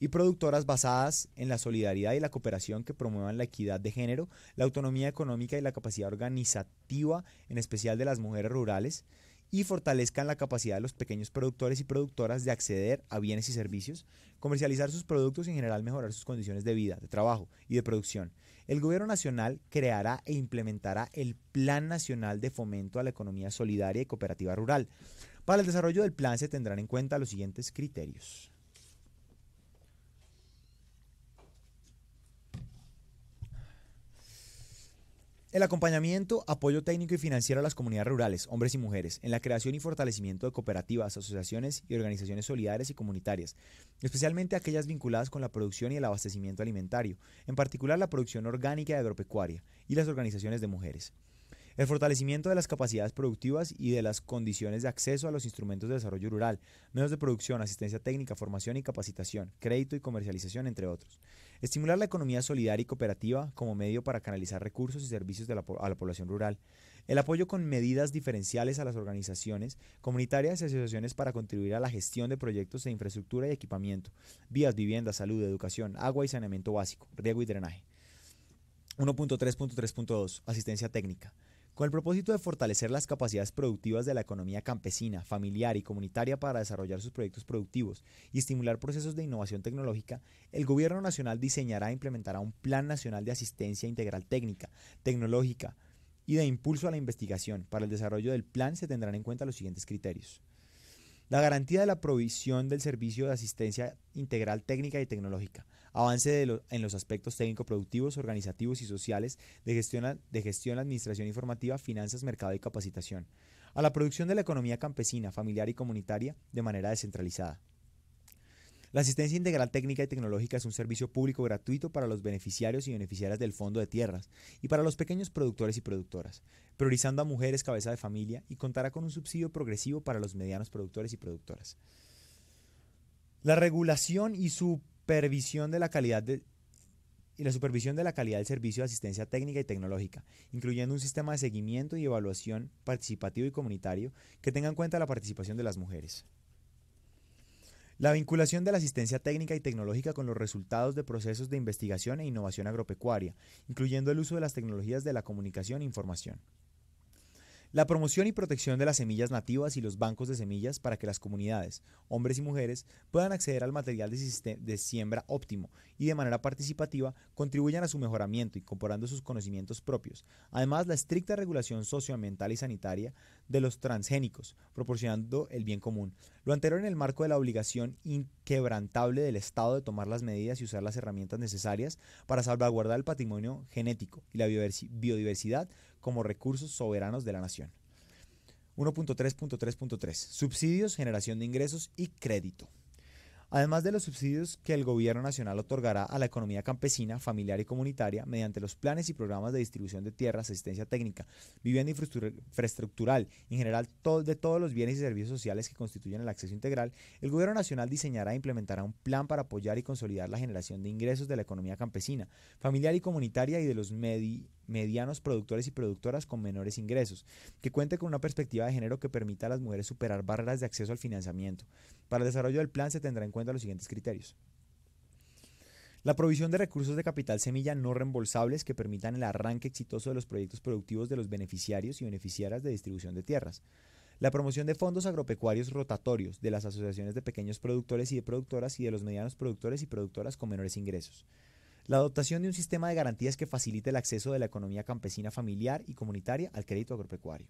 y productoras basadas en la solidaridad y la cooperación que promuevan la equidad de género, la autonomía económica y la capacidad organizativa, en especial de las mujeres rurales, y fortalezcan la capacidad de los pequeños productores y productoras de acceder a bienes y servicios, comercializar sus productos y en general mejorar sus condiciones de vida, de trabajo y de producción. El Gobierno Nacional creará e implementará el Plan Nacional de Fomento a la Economía Solidaria y Cooperativa Rural. Para el desarrollo del plan se tendrán en cuenta los siguientes criterios. El acompañamiento, apoyo técnico y financiero a las comunidades rurales, hombres y mujeres, en la creación y fortalecimiento de cooperativas, asociaciones y organizaciones solidarias y comunitarias, especialmente aquellas vinculadas con la producción y el abastecimiento alimentario, en particular la producción orgánica y agropecuaria, y las organizaciones de mujeres. El fortalecimiento de las capacidades productivas y de las condiciones de acceso a los instrumentos de desarrollo rural, medios de producción, asistencia técnica, formación y capacitación, crédito y comercialización, entre otros. Estimular la economía solidaria y cooperativa como medio para canalizar recursos y servicios a la población rural. El apoyo con medidas diferenciales a las organizaciones comunitarias y asociaciones para contribuir a la gestión de proyectos de infraestructura y equipamiento, vías, vivienda, salud, educación, agua y saneamiento básico, riego y drenaje. 1.3.3.2 Asistencia técnica. Con el propósito de fortalecer las capacidades productivas de la economía campesina, familiar y comunitaria para desarrollar sus proyectos productivos y estimular procesos de innovación tecnológica, el Gobierno Nacional diseñará e implementará un Plan Nacional de Asistencia Integral Técnica, Tecnológica y de Impulso a la Investigación. Para el desarrollo del plan se tendrán en cuenta los siguientes criterios. La garantía de la provisión del servicio de asistencia integral técnica y tecnológica, avance en los aspectos técnico-productivos, organizativos y sociales de gestión, de gestión, administración informativa, finanzas, mercado y capacitación, a la producción de la economía campesina, familiar y comunitaria de manera descentralizada. La asistencia integral técnica y tecnológica es un servicio público gratuito para los beneficiarios y beneficiarias del Fondo de Tierras y para los pequeños productores y productoras, priorizando a mujeres cabeza de familia y contará con un subsidio progresivo para los medianos productores y productoras. La regulación y su supervisión de la calidad y la supervisión de la calidad del servicio de asistencia técnica y tecnológica, incluyendo un sistema de seguimiento y evaluación participativo y comunitario que tenga en cuenta la participación de las mujeres. La vinculación de la asistencia técnica y tecnológica con los resultados de procesos de investigación e innovación agropecuaria, incluyendo el uso de las tecnologías de la comunicación e información. La promoción y protección de las semillas nativas y los bancos de semillas para que las comunidades, hombres y mujeres, puedan acceder al material de, siembra óptimo y de manera participativa contribuyan a su mejoramiento incorporando sus conocimientos propios. Además, la estricta regulación socioambiental y sanitaria de los transgénicos, proporcionando el bien común. Lo anterior en el marco de la obligación inquebrantable del Estado de tomar las medidas y usar las herramientas necesarias para salvaguardar el patrimonio genético y la biodiversidad como recursos soberanos de la nación. 1.3.3.3. Subsidios, generación de ingresos y crédito. Además de los subsidios que el Gobierno Nacional otorgará a la economía campesina, familiar y comunitaria mediante los planes y programas de distribución de tierras, asistencia técnica, vivienda infraestructural, en general de todos los bienes y servicios sociales que constituyen el acceso integral, el Gobierno Nacional diseñará e implementará un plan para apoyar y consolidar la generación de ingresos de la economía campesina, familiar y comunitaria y de los medios medianos productores y productoras con menores ingresos, que cuente con una perspectiva de género que permita a las mujeres superar barreras de acceso al financiamiento. Para el desarrollo del plan se tendrá en cuenta los siguientes criterios. La provisión de recursos de capital semilla no reembolsables que permitan el arranque exitoso de los proyectos productivos de los beneficiarios y beneficiarias de distribución de tierras. La promoción de fondos agropecuarios rotatorios de las asociaciones de pequeños productores y de productoras y de los medianos productores y productoras con menores ingresos. La adoptación de un sistema de garantías que facilite el acceso de la economía campesina familiar y comunitaria al crédito agropecuario.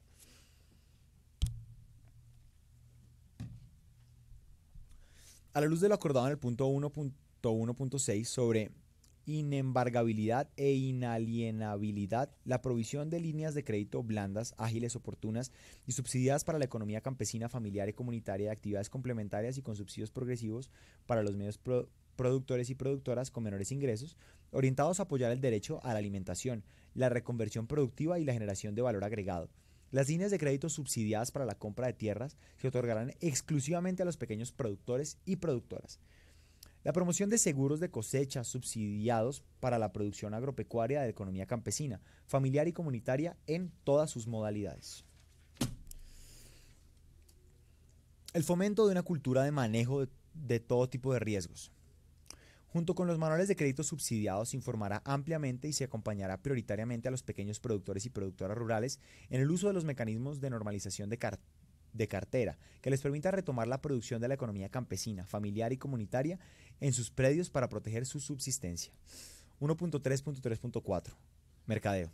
A la luz de lo acordado en el punto 1.1.6 sobre inembargabilidad e inalienabilidad, la provisión de líneas de crédito blandas, ágiles, oportunas y subsidiadas para la economía campesina, familiar y comunitaria de actividades complementarias y con subsidios progresivos para los medios productores y productoras con menores ingresos, orientados a apoyar el derecho a la alimentación, la reconversión productiva y la generación de valor agregado. Las líneas de crédito subsidiadas para la compra de tierras se otorgarán exclusivamente a los pequeños productores y productoras. La promoción de seguros de cosecha subsidiados para la producción agropecuaria de economía campesina, familiar y comunitaria en todas sus modalidades. El fomento de una cultura de manejo de, todo tipo de riesgos. Junto con los manuales de crédito subsidiados se informará ampliamente y se acompañará prioritariamente a los pequeños productores y productoras rurales en el uso de los mecanismos de normalización de de cartera que les permita retomar la producción de la economía campesina, familiar y comunitaria en sus predios para proteger su subsistencia. 1.3.3.4 Mercadeo.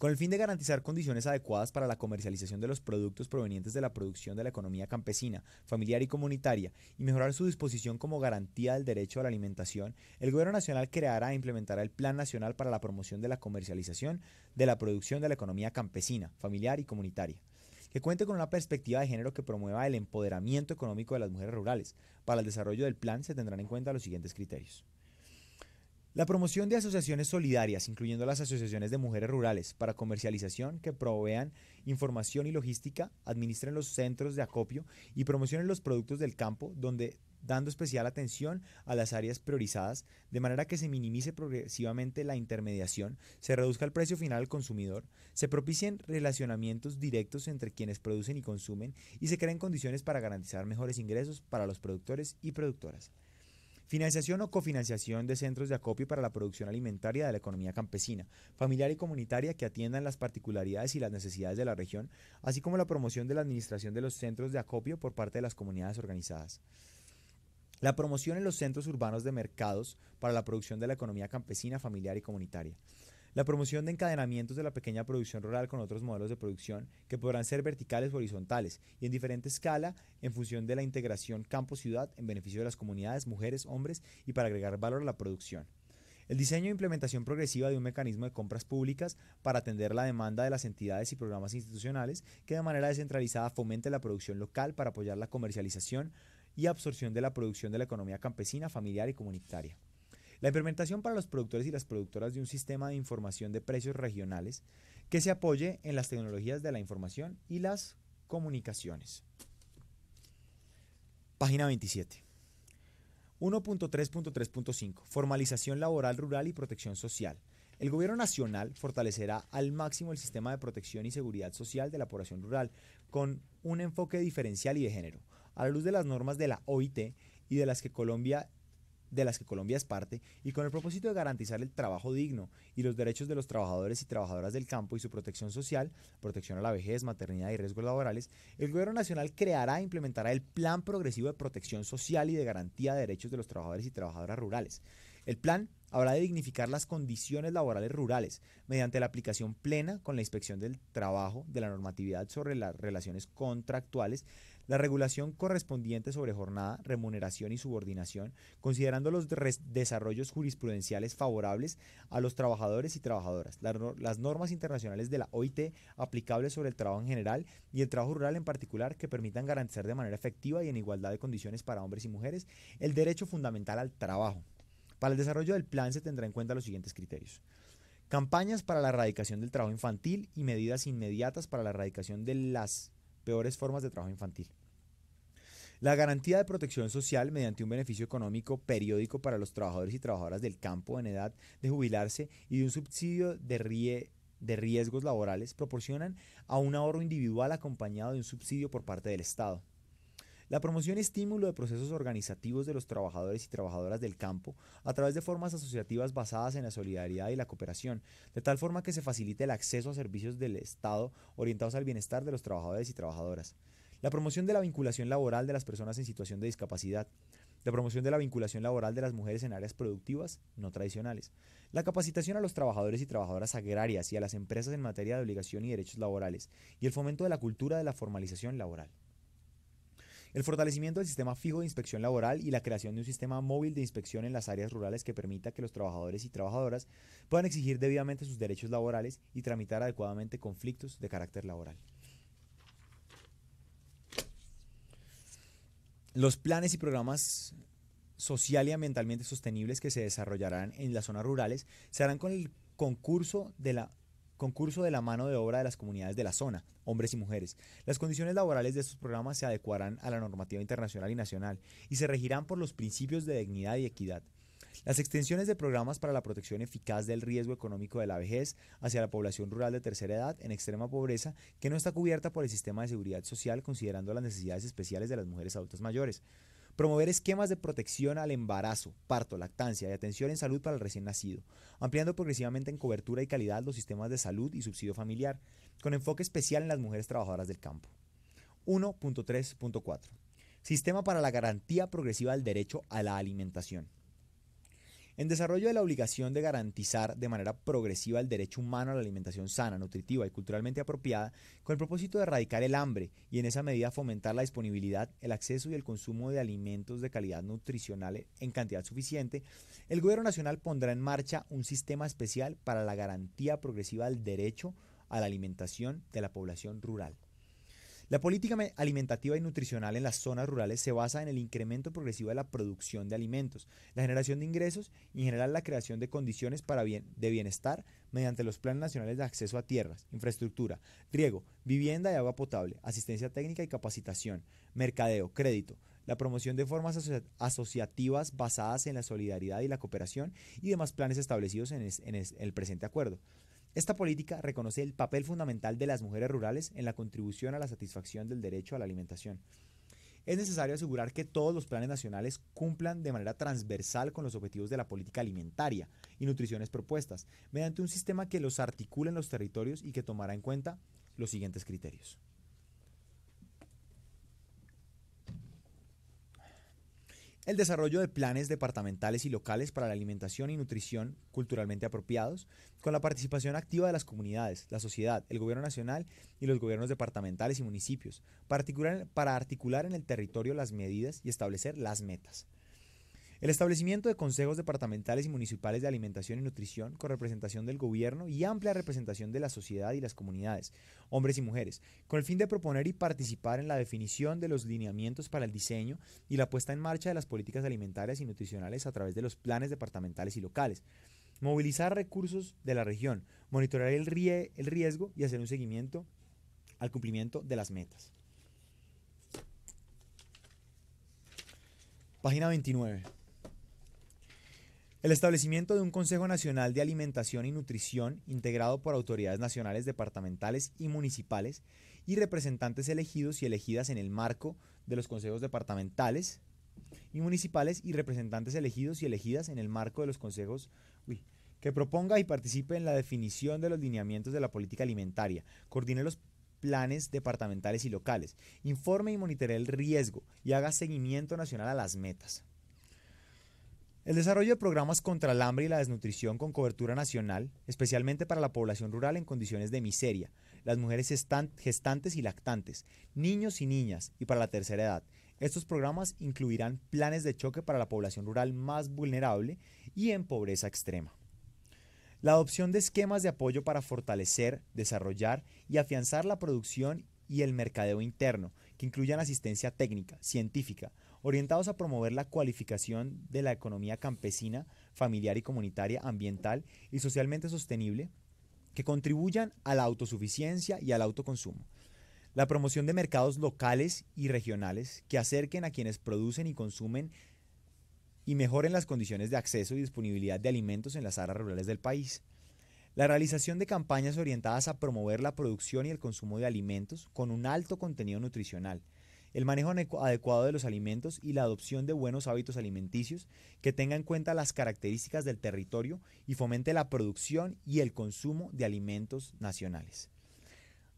Con el fin de garantizar condiciones adecuadas para la comercialización de los productos provenientes de la producción de la economía campesina, familiar y comunitaria, y mejorar su disposición como garantía del derecho a la alimentación, el Gobierno Nacional creará e implementará el Plan Nacional para la Promoción de la Comercialización de la Producción de la Economía Campesina, Familiar y Comunitaria que cuente con una perspectiva de género que promueva el empoderamiento económico de las mujeres rurales. Para el desarrollo del plan se tendrán en cuenta los siguientes criterios. La promoción de asociaciones solidarias, incluyendo las asociaciones de mujeres rurales, para comercialización que provean información y logística, administren los centros de acopio y promocionen los productos del campo, donde dando especial atención a las áreas priorizadas, de manera que se minimice progresivamente la intermediación, se reduzca el precio final al consumidor, se propicien relacionamientos directos entre quienes producen y consumen y se creen condiciones para garantizar mejores ingresos para los productores y productoras. Financiación o cofinanciación de centros de acopio para la producción alimentaria de la economía campesina, familiar y comunitaria que atiendan las particularidades y las necesidades de la región, así como la promoción de la administración de los centros de acopio por parte de las comunidades organizadas. La promoción en los centros urbanos de mercados para la producción de la economía campesina, familiar y comunitaria. La promoción de encadenamientos de la pequeña producción rural con otros modelos de producción que podrán ser verticales o horizontales y en diferente escala en función de la integración campo-ciudad en beneficio de las comunidades, mujeres, hombres y para agregar valor a la producción. El diseño e implementación progresiva de un mecanismo de compras públicas para atender la demanda de las entidades y programas institucionales que de manera descentralizada fomente la producción local para apoyar la comercialización y absorción de la producción de la economía campesina, familiar y comunitaria. La implementación para los productores y las productoras de un sistema de información de precios regionales que se apoye en las tecnologías de la información y las comunicaciones. Página 27. 1.3.3.5. Formalización laboral rural y protección social. El Gobierno Nacional fortalecerá al máximo el sistema de protección y seguridad social de la población rural con un enfoque diferencial y de género. A la luz de las normas de la OIT y de las que Colombia de las que Colombia es parte, y con el propósito de garantizar el trabajo digno y los derechos de los trabajadores y trabajadoras del campo y su protección social, protección a la vejez, maternidad y riesgos laborales, el Gobierno Nacional creará e implementará el Plan Progresivo de Protección Social y de Garantía de Derechos de los Trabajadores y Trabajadoras Rurales. El plan habrá de dignificar las condiciones laborales rurales mediante la aplicación plena con la inspección del trabajo de la normatividad sobre las relaciones contractuales, la regulación correspondiente sobre jornada, remuneración y subordinación, considerando los desarrollos jurisprudenciales favorables a los trabajadores y trabajadoras, las normas internacionales de la OIT aplicables sobre el trabajo en general y el trabajo rural en particular que permitan garantizar de manera efectiva y en igualdad de condiciones para hombres y mujeres el derecho fundamental al trabajo. Para el desarrollo del plan se tendrá en cuenta los siguientes criterios. Campañas para la erradicación del trabajo infantil y medidas inmediatas para la erradicación de las peores formas de trabajo infantil. La garantía de protección social mediante un beneficio económico periódico para los trabajadores y trabajadoras del campo en edad de jubilarse y de un subsidio de de riesgos laborales proporcionan a un ahorro individual acompañado de un subsidio por parte del Estado. La promoción y estímulo de procesos organizativos de los trabajadores y trabajadoras del campo a través de formas asociativas basadas en la solidaridad y la cooperación, de tal forma que se facilite el acceso a servicios del Estado orientados al bienestar de los trabajadores y trabajadoras. La promoción de la vinculación laboral de las personas en situación de discapacidad. La promoción de la vinculación laboral de las mujeres en áreas productivas no tradicionales. La capacitación a los trabajadores y trabajadoras agrarias y a las empresas en materia de obligación y derechos laborales. Y el fomento de la cultura de la formalización laboral el fortalecimiento del sistema fijo de inspección laboral y la creación de un sistema móvil de inspección en las áreas rurales que permita que los trabajadores y trabajadoras puedan exigir debidamente sus derechos laborales y tramitar adecuadamente conflictos de carácter laboral. los planes y programas social y ambientalmente sostenibles que se desarrollarán en las zonas rurales se harán con el concurso de la concurso de la mano de obra de las comunidades de la zona, hombres y mujeres. Las condiciones laborales de estos programas se adecuarán a la normativa internacional y nacional y se regirán por los principios de dignidad y equidad. Las extensiones de programas para la protección eficaz del riesgo económico de la vejez hacia la población rural de tercera edad en extrema pobreza que no está cubierta por el sistema de seguridad social considerando las necesidades especiales de las mujeres adultas mayores. Promover esquemas de protección al embarazo, parto, lactancia y atención en salud para el recién nacido, ampliando progresivamente en cobertura y calidad los sistemas de salud y subsidio familiar, con enfoque especial en las mujeres trabajadoras del campo. 1.3.4 Sistema para la garantía progresiva del derecho a la alimentación. En desarrollo de la obligación de garantizar de manera progresiva el derecho humano a la alimentación sana, nutritiva y culturalmente apropiada, con el propósito de erradicar el hambre y en esa medida fomentar la disponibilidad, el acceso y el consumo de alimentos de calidad nutricional en cantidad suficiente, el Gobierno Nacional pondrá en marcha un sistema especial para la garantía progresiva del derecho a la alimentación de la población rural. La política alimentativa y nutricional en las zonas rurales se basa en el incremento progresivo de la producción de alimentos, la generación de ingresos y en general la creación de condiciones para de bienestar mediante los planes nacionales de acceso a tierras, infraestructura, riego, vivienda y agua potable, asistencia técnica y capacitación, mercadeo, crédito, la promoción de formas asociativas basadas en la solidaridad y la cooperación y demás planes establecidos en, el presente acuerdo. Esta política reconoce el papel fundamental de las mujeres rurales en la contribución a la satisfacción del derecho a la alimentación. Es necesario asegurar que todos los planes nacionales cumplan de manera transversal con los objetivos de la política alimentaria y nutriciones propuestas, mediante un sistema que los articule en los territorios y que tomará en cuenta los siguientes criterios. el desarrollo de planes departamentales y locales para la alimentación y nutrición culturalmente apropiados, con la participación activa de las comunidades, la sociedad, el gobierno nacional y los gobiernos departamentales y municipios, para articular, en el territorio las medidas y establecer las metas. El establecimiento de consejos departamentales y municipales de alimentación y nutrición con representación del gobierno y amplia representación de la sociedad y las comunidades, hombres y mujeres, con el fin de proponer y participar en la definición de los lineamientos para el diseño y la puesta en marcha de las políticas alimentarias y nutricionales a través de los planes departamentales y locales movilizar recursos de la región, monitorar el, el, riesgo y hacer un seguimiento al cumplimiento de las metas. Página 29. El establecimiento de un Consejo Nacional de Alimentación y Nutrición integrado por autoridades nacionales, departamentales y municipales y representantes elegidos y elegidas en el marco de los consejos departamentales y municipales y representantes elegidos y elegidas en el marco de los consejos que proponga y participe en la definición de los lineamientos de la política alimentaria, coordine los planes departamentales y locales, informe y monitoree el riesgo y haga seguimiento nacional a las metas. El desarrollo de programas contra el hambre y la desnutrición con cobertura nacional, especialmente para la población rural en condiciones de miseria, las mujeres gestantes y lactantes, niños y niñas y para la tercera edad. Estos programas incluirán planes de choque para la población rural más vulnerable y en pobreza extrema. La adopción de esquemas de apoyo para fortalecer, desarrollar y afianzar la producción y el mercadeo interno, que incluyan asistencia técnica, científica, orientados a promover la cualificación de la economía campesina, familiar y comunitaria, ambiental y socialmente sostenible, que contribuyan a la autosuficiencia y al autoconsumo. La promoción de mercados locales y regionales que acerquen a quienes producen y consumen y mejoren las condiciones de acceso y disponibilidad de alimentos en las áreas rurales del país. La realización de campañas orientadas a promover la producción y el consumo de alimentos con un alto contenido nutricional, el manejo adecuado de los alimentos y la adopción de buenos hábitos alimenticios que tenga en cuenta las características del territorio y fomente la producción y el consumo de alimentos nacionales.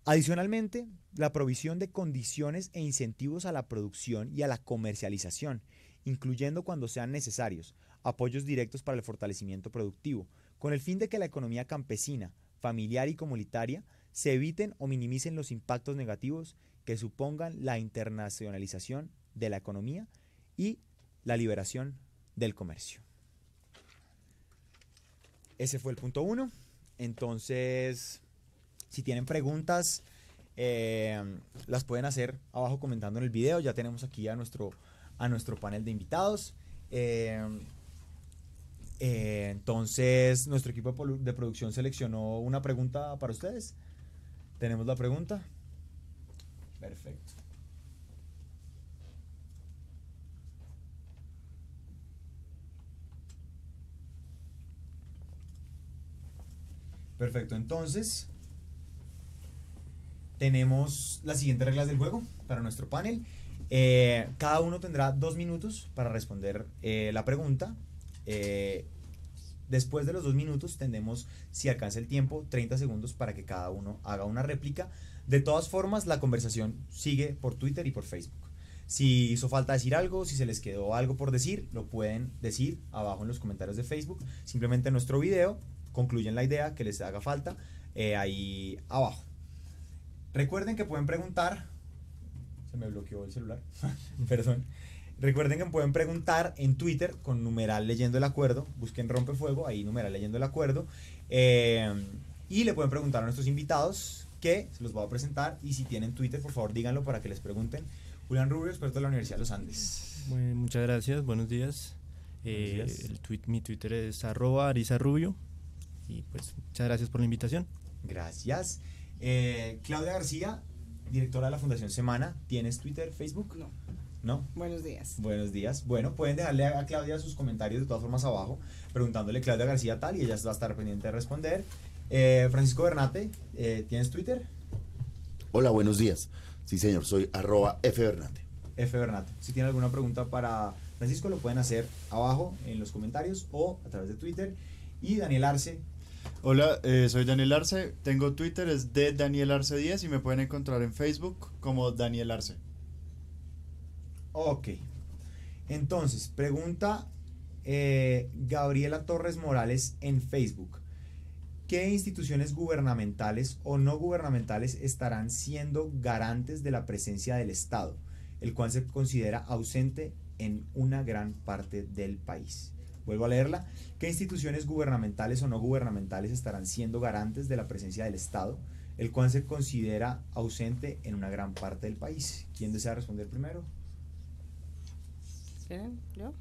Adicionalmente, la provisión de condiciones e incentivos a la producción y a la comercialización, incluyendo cuando sean necesarios apoyos directos para el fortalecimiento productivo, con el fin de que la economía campesina, familiar y comunitaria se eviten o minimicen los impactos negativos que supongan la internacionalización de la economía y la liberación del comercio. Ese fue el punto uno. Entonces, si tienen preguntas, eh, las pueden hacer abajo comentando en el video. Ya tenemos aquí a nuestro, a nuestro panel de invitados. Eh, eh, entonces, nuestro equipo de producción seleccionó una pregunta para ustedes. Tenemos la pregunta. Perfecto. Perfecto, entonces tenemos las siguientes reglas del juego para nuestro panel. Eh, cada uno tendrá dos minutos para responder eh, la pregunta. Eh, después de los dos minutos tendremos, si alcanza el tiempo, 30 segundos para que cada uno haga una réplica. De todas formas, la conversación sigue por Twitter y por Facebook. Si hizo falta decir algo, si se les quedó algo por decir, lo pueden decir abajo en los comentarios de Facebook. Simplemente nuestro video concluyen la idea que les haga falta eh, ahí abajo. Recuerden que pueden preguntar. Se me bloqueó el celular. Perdón. Recuerden que pueden preguntar en Twitter con numeral leyendo el acuerdo. Busquen Rompefuego, ahí numeral leyendo el acuerdo. Eh, y le pueden preguntar a nuestros invitados que se los voy a presentar y si tienen Twitter, por favor díganlo para que les pregunten. Julián Rubio, experto de la Universidad de los Andes. muchas gracias, buenos días. Eh, el mi Twitter es arroba Rubio y pues muchas gracias por la invitación. Gracias. Eh, Claudia García, directora de la Fundación Semana, ¿tienes Twitter, Facebook? No. ¿No? Buenos días. Buenos días. Bueno, pueden dejarle a Claudia sus comentarios de todas formas abajo, preguntándole a Claudia García tal y ella va a estar pendiente de responder. Eh, Francisco Bernate, eh, ¿tienes Twitter? Hola, buenos días. Sí, señor, soy arroba F. Bernate. Si tiene alguna pregunta para Francisco, lo pueden hacer abajo en los comentarios o a través de Twitter. Y Daniel Arce. Hola, eh, soy Daniel Arce. Tengo Twitter, es de Daniel Arce 10 y me pueden encontrar en Facebook como Daniel Arce. Ok. Entonces, pregunta Gabriela Torres Morales en Facebook. ¿Qué instituciones gubernamentales o no gubernamentales estarán siendo garantes de la presencia del Estado, el cual se considera ausente en una gran parte del país? Vuelvo a leerla. ¿Qué instituciones gubernamentales o no gubernamentales estarán siendo garantes de la presencia del Estado, el cual se considera ausente en una gran parte del país? ¿Quién desea responder primero? ¿Yo?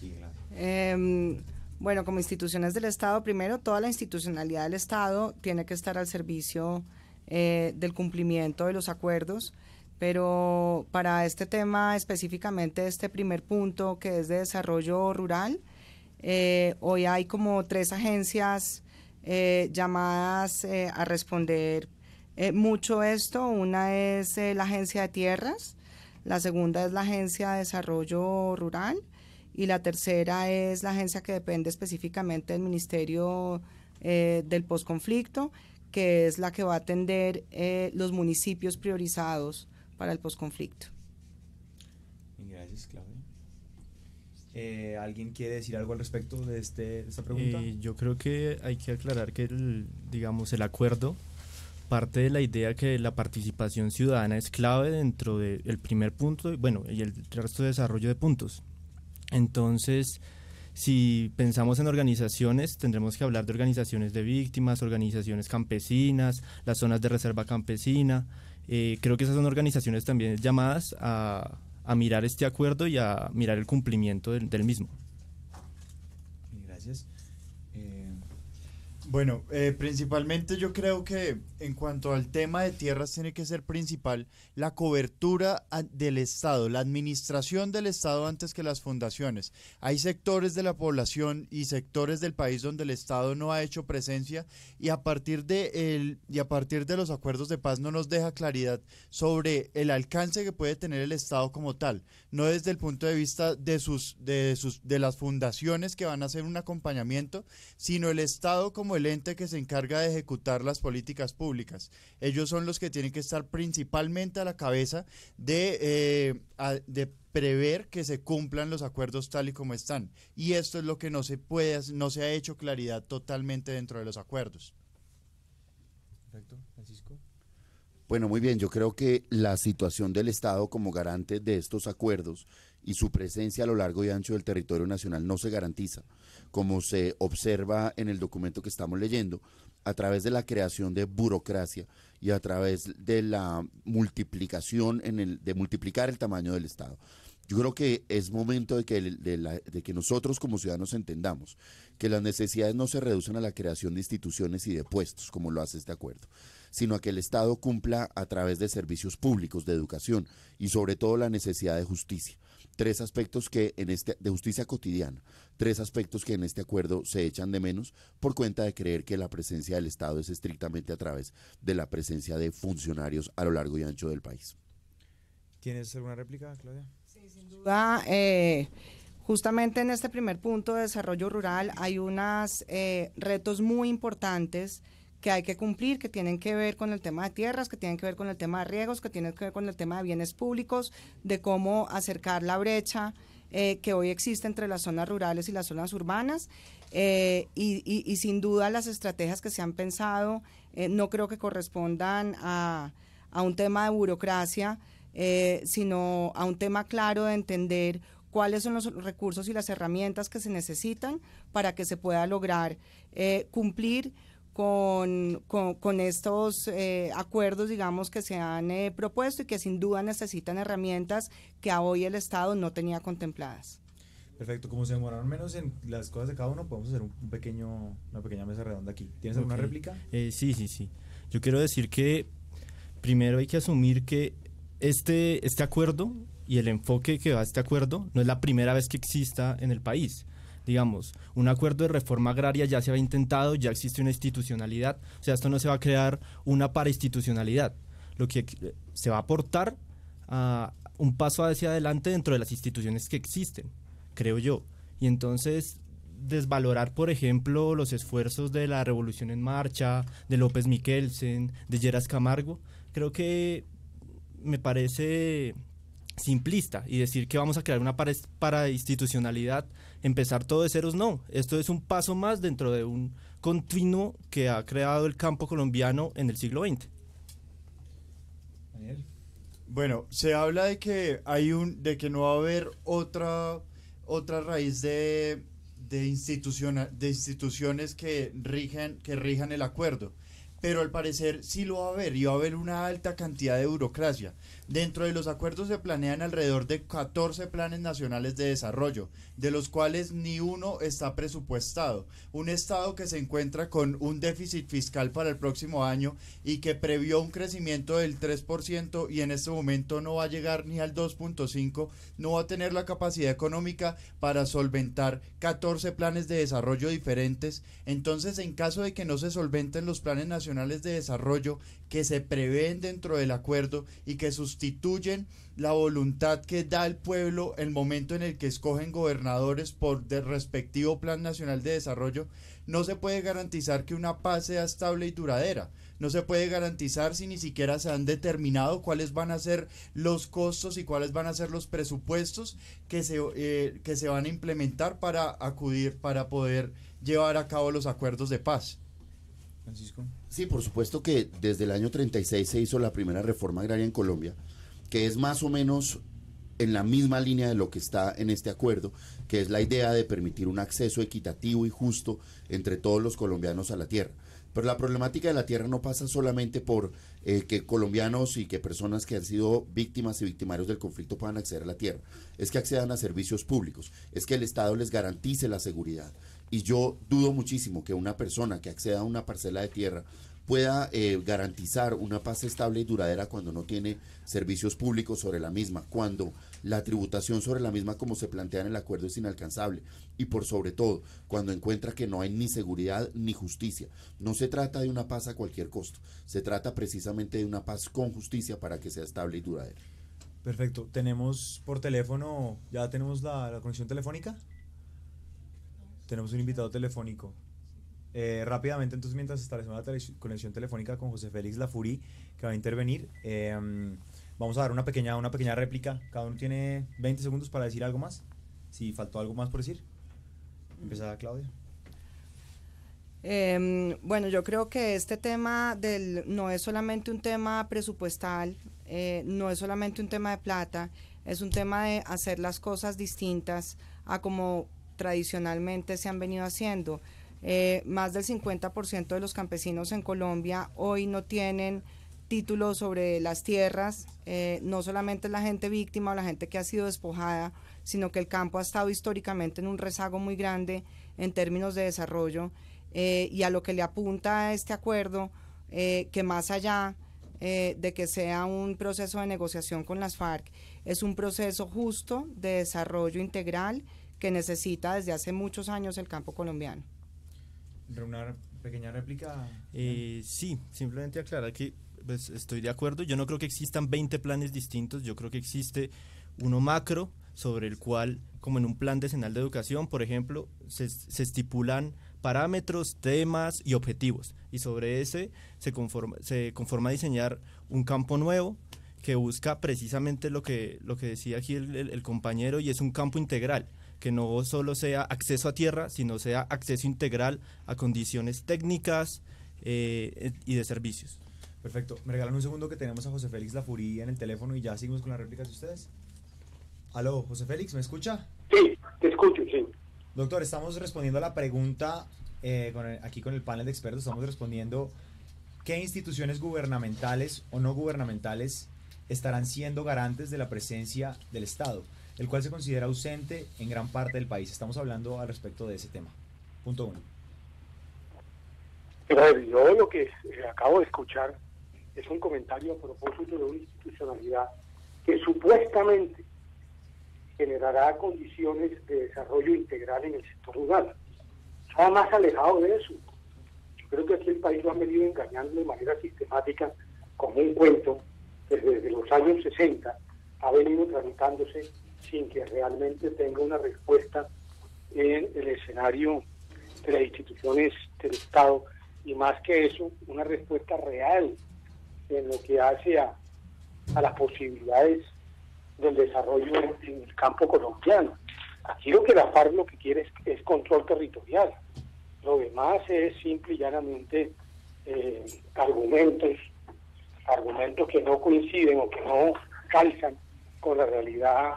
Sí, claro. Em, bueno, como instituciones del Estado, primero, toda la institucionalidad del Estado tiene que estar al servicio eh, del cumplimiento de los acuerdos, pero para este tema específicamente, este primer punto que es de desarrollo rural, eh, hoy hay como tres agencias eh, llamadas a responder mucho esto. Una es la Agencia de Tierras, la segunda es la Agencia de Desarrollo Rural y la tercera es la agencia que depende específicamente del Ministerio eh, del Postconflicto, que es la que va a atender eh, los municipios priorizados para el postconflicto. Gracias, Claudia. Eh, ¿Alguien quiere decir algo al respecto de, este, esta pregunta? yo creo que hay que aclarar que el, digamos, el acuerdo parte de la idea que la participación ciudadana es clave dentro del primer punto, bueno, y el resto de desarrollo de puntos. Entonces, si pensamos en organizaciones, tendremos que hablar de organizaciones de víctimas, organizaciones campesinas, las zonas de reserva campesina. Eh, creo que esas son organizaciones también llamadas a, mirar este acuerdo y a mirar el cumplimiento del mismo. Bueno, eh, principalmente yo creo que en cuanto al tema de tierras tiene que ser principal la cobertura del Estado, la administración del Estado antes que las fundaciones. Hay sectores de la población y sectores del país donde el Estado no ha hecho presencia y a partir de el, y a partir de los acuerdos de paz no nos deja claridad sobre el alcance que puede tener el Estado como tal, no desde el punto de vista de sus sus de las fundaciones que van a hacer un acompañamiento, sino el Estado como el ente que se encarga de ejecutar las políticas públicas. Ellos son los que tienen que estar principalmente a la cabeza eh, de, prever que se cumplan los acuerdos tal y como están. Y esto es lo que no se puede, no se ha hecho claridad totalmente dentro de los acuerdos. Bueno, muy bien, yo creo que la situación del Estado como garante de estos acuerdos y su presencia a lo largo y ancho del territorio nacional no se garantiza como se observa en el documento que estamos leyendo, a través de la creación de burocracia y a través de la multiplicación, en el, de multiplicar el tamaño del Estado. Yo creo que es momento de que, de, de que nosotros como ciudadanos entendamos que las necesidades no se reducen a la creación de instituciones y de puestos, como lo hace este acuerdo, sino a que el Estado cumpla a través de servicios públicos, de educación y sobre todo la necesidad de justicia tres aspectos que en este de justicia cotidiana, tres aspectos que en este acuerdo se echan de menos por cuenta de creer que la presencia del Estado es estrictamente a través de la presencia de funcionarios a lo largo y ancho del país. ¿Tienes alguna réplica, Claudia? Sí, sin duda. Eh, justamente en este primer punto de desarrollo rural hay unos eh, retos muy importantes que hay que cumplir, que tienen que ver con el tema de tierras, que tienen que ver con el tema de riegos, que tienen que ver con el tema de bienes públicos, de cómo acercar la brecha eh, que hoy existe entre las zonas rurales y las zonas urbanas. Eh, y, sin duda las estrategias que se han pensado eh, no creo que correspondan a, a un tema de burocracia, sino a un tema claro de entender cuáles son los recursos y las herramientas que se necesitan para que se pueda lograr cumplir con, estos eh, acuerdos, digamos, que se han eh, propuesto y que sin duda necesitan herramientas que hoy el Estado no tenía contempladas. Perfecto, como se demoraron menos en las cosas de cada uno, podemos hacer un, pequeño, una pequeña mesa redonda aquí. ¿Tienes alguna réplica? Eh, sí, sí, sí. Yo quiero decir que primero hay que asumir que este, este acuerdo y el enfoque que va a este acuerdo no es la primera vez que exista en el país digamos, un acuerdo de reforma agraria ya se ha intentado, ya existe una institucionalidad, o sea, esto no se va a crear una para institucionalidad, lo que se va a aportar a un paso hacia adelante dentro de las instituciones que existen, creo yo. Y entonces desvalorar, por ejemplo, los esfuerzos de la Revolución en Marcha, de López Miquelsen, de Lleras Camargo, creo que me parece simplista y decir que vamos a crear una para, para institucionalidad, empezar todo de ceros, no. Esto es un paso más dentro de un continuo que ha creado el campo colombiano en el siglo XX. Daniel. Bueno, se habla de que hay un, de que no va a haber otra, otra raíz de, de, instituciones que rigen que rijan el acuerdo. Pero al parecer sí lo va a haber y va a haber una alta cantidad de burocracia. Dentro de los acuerdos se planean alrededor de 14 planes nacionales de desarrollo, de los cuales ni uno está presupuestado. Un Estado que se encuentra con un déficit fiscal para el próximo año y que previó un crecimiento del 3% y en este momento no va a llegar ni al 2.5, no va a tener la capacidad económica para solventar 14 planes de desarrollo diferentes. Entonces, en caso de que no se solventen los planes nacionales de desarrollo que se prevén dentro del acuerdo y que sus constituyen la voluntad que da el pueblo el momento en el que escogen gobernadores por del respectivo Plan Nacional de Desarrollo, no se puede garantizar que una paz sea estable y duradera. No se puede garantizar si ni siquiera se han determinado cuáles van a ser los costos y cuáles van a ser los presupuestos que se, eh, que se van a implementar para acudir, para poder llevar a cabo los acuerdos de paz. Francisco. Sí, por supuesto que desde el año 36 se hizo la primera reforma agraria en Colombia que es más o menos en la misma línea de lo que está en este acuerdo, que es la idea de permitir un acceso equitativo y justo entre todos los colombianos a la tierra. Pero la problemática de la tierra no pasa solamente por eh, que colombianos y que personas que han sido víctimas y victimarios del conflicto puedan acceder a la tierra. Es que accedan a servicios públicos, es que el Estado les garantice la seguridad. Y yo dudo muchísimo que una persona que acceda a una parcela de tierra pueda eh, garantizar una paz estable y duradera cuando no tiene servicios públicos sobre la misma, cuando la tributación sobre la misma como se plantea en el acuerdo es inalcanzable y por sobre todo cuando encuentra que no hay ni seguridad ni justicia. No se trata de una paz a cualquier costo, se trata precisamente de una paz con justicia para que sea estable y duradera. Perfecto, tenemos por teléfono, ya tenemos la, la conexión telefónica. Tenemos un invitado telefónico. Eh, rápidamente, entonces, mientras establecemos la conexión telefónica con José Félix Lafuri que va a intervenir, em, vamos a dar una pequeña, una pequeña réplica. Cada uno tiene 20 segundos para decir algo más. Si faltó algo más por decir. Empezada Claudia. Em, bueno, yo creo que este tema del, no es solamente un tema presupuestal, eh, no es solamente un tema de plata, es un tema de hacer las cosas distintas a como tradicionalmente se han venido haciendo eh, más del 50% de los campesinos en Colombia hoy no tienen título sobre las tierras. Eh, no solamente la gente víctima o la gente que ha sido despojada, sino que el campo ha estado históricamente en un rezago muy grande en términos de desarrollo. Eh, y a lo que le apunta este acuerdo, que más allá de que sea un proceso de negociación con las FARC, es un proceso justo de desarrollo integral que necesita desde hace muchos años el campo colombiano una pequeña réplica. Eh, sí, simplemente aclarar que pues, estoy de acuerdo. Yo no creo que existan 20 planes distintos. Yo creo que existe uno macro sobre el cual, como en un plan decenal de educación, por ejemplo, se, se estipulan parámetros, temas y objetivos. Y sobre ese se conforma, se conforma diseñar un campo nuevo que busca precisamente lo que, lo que decía aquí el compañero y es un campo integral que no solo sea acceso a tierra, sino sea acceso integral a condiciones técnicas eh, y de servicios. Perfecto. Me regalan un segundo que tenemos a José Félix Lafuría en el teléfono y ya seguimos con la réplica de ustedes. Aló, José Félix, ¿me escucha? Sí, te escucho, sí. Doctor, estamos respondiendo a la pregunta eh, aquí con el panel de expertos, estamos respondiendo qué instituciones gubernamentales o no gubernamentales estarán siendo garantes de la presencia del Estado el cual se considera ausente en gran parte del país. Estamos hablando al respecto de ese tema. Punto uno. Pero pues, yo lo que eh, acabo de escuchar es un comentario a propósito de una institucionalidad que supuestamente generará condiciones de desarrollo integral en el sector rural. ...está más alejado de eso. Yo creo que aquí el país lo ha venido engañando de manera sistemática con un cuento que desde los años 60 ha venido tramitándose sin que realmente tenga una respuesta en el escenario de las instituciones del Estado y más que eso, una respuesta real en lo que hace a, las posibilidades del desarrollo en el campo colombiano. Aquí lo que la FARC lo que quiere es, control territorial. Lo demás es simple y llanamente eh, argumentos, argumentos que no coinciden o que no calzan con la realidad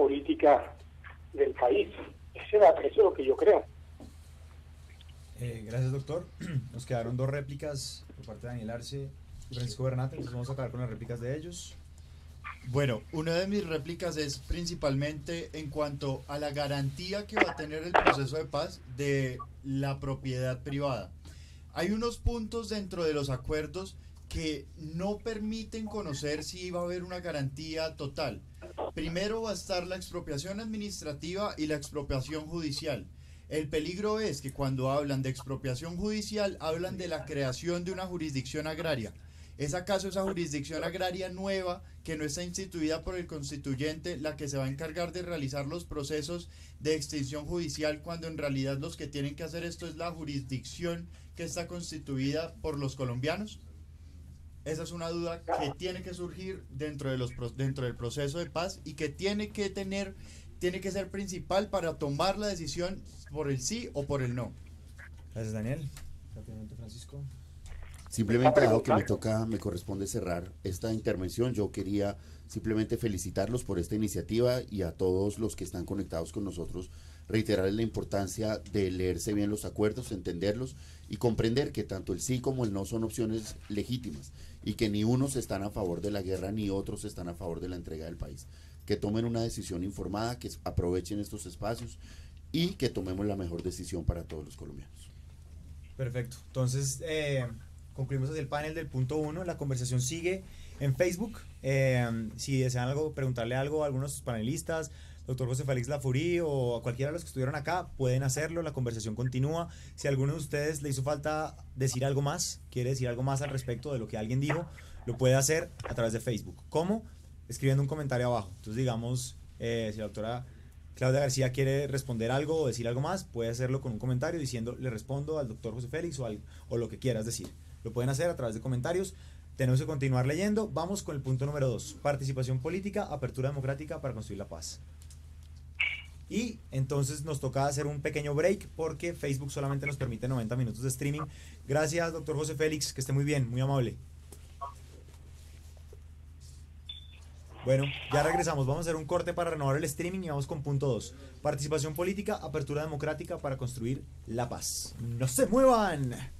política del país. Ese eso es lo que yo creo. Eh, gracias, doctor. Nos quedaron dos réplicas por parte de Daniel Arce y Francisco Bernat, entonces vamos a acabar con las réplicas de ellos. Bueno, una de mis réplicas es principalmente en cuanto a la garantía que va a tener el proceso de paz de la propiedad privada. Hay unos puntos dentro de los acuerdos que no permiten conocer si va a haber una garantía total. Primero va a estar la expropiación administrativa y la expropiación judicial. El peligro es que cuando hablan de expropiación judicial, hablan de la creación de una jurisdicción agraria. ¿Es acaso esa jurisdicción agraria nueva que no está instituida por el constituyente la que se va a encargar de realizar los procesos de extinción judicial cuando en realidad los que tienen que hacer esto es la jurisdicción que está constituida por los colombianos? Esa es una duda que tiene que surgir dentro, de los, dentro del proceso de paz y que tiene que tener, tiene que ser principal para tomar la decisión por el sí o por el no. Gracias, Daniel. Francisco. Simplemente algo que me toca, me corresponde cerrar esta intervención. Yo quería simplemente felicitarlos por esta iniciativa y a todos los que están conectados con nosotros reiterar la importancia de leerse bien los acuerdos, entenderlos y comprender que tanto el sí como el no son opciones legítimas y que ni unos están a favor de la guerra ni otros están a favor de la entrega del país. Que tomen una decisión informada, que aprovechen estos espacios y que tomemos la mejor decisión para todos los colombianos. Perfecto. Entonces, eh, concluimos el panel del punto uno. La conversación sigue en Facebook. Eh, si desean algo, preguntarle algo a algunos panelistas, doctor José Félix Lafurí o a cualquiera de los que estuvieron acá, pueden hacerlo, la conversación continúa. Si a alguno de ustedes le hizo falta decir algo más, quiere decir algo más al respecto de lo que alguien dijo, lo puede hacer a través de Facebook. ¿Cómo? Escribiendo un comentario abajo. Entonces, digamos, eh, si la doctora Claudia García quiere responder algo o decir algo más, puede hacerlo con un comentario diciendo, le respondo al doctor José Félix o, al, o lo que quieras decir. Lo pueden hacer a través de comentarios. Tenemos que continuar leyendo. Vamos con el punto número dos, Participación política, apertura democrática para construir la paz. Y entonces nos toca hacer un pequeño break porque Facebook solamente nos permite 90 minutos de streaming. Gracias, doctor José Félix, que esté muy bien, muy amable. Bueno, ya regresamos. Vamos a hacer un corte para renovar el streaming y vamos con punto 2. Participación política, apertura democrática para construir la paz. ¡No se muevan!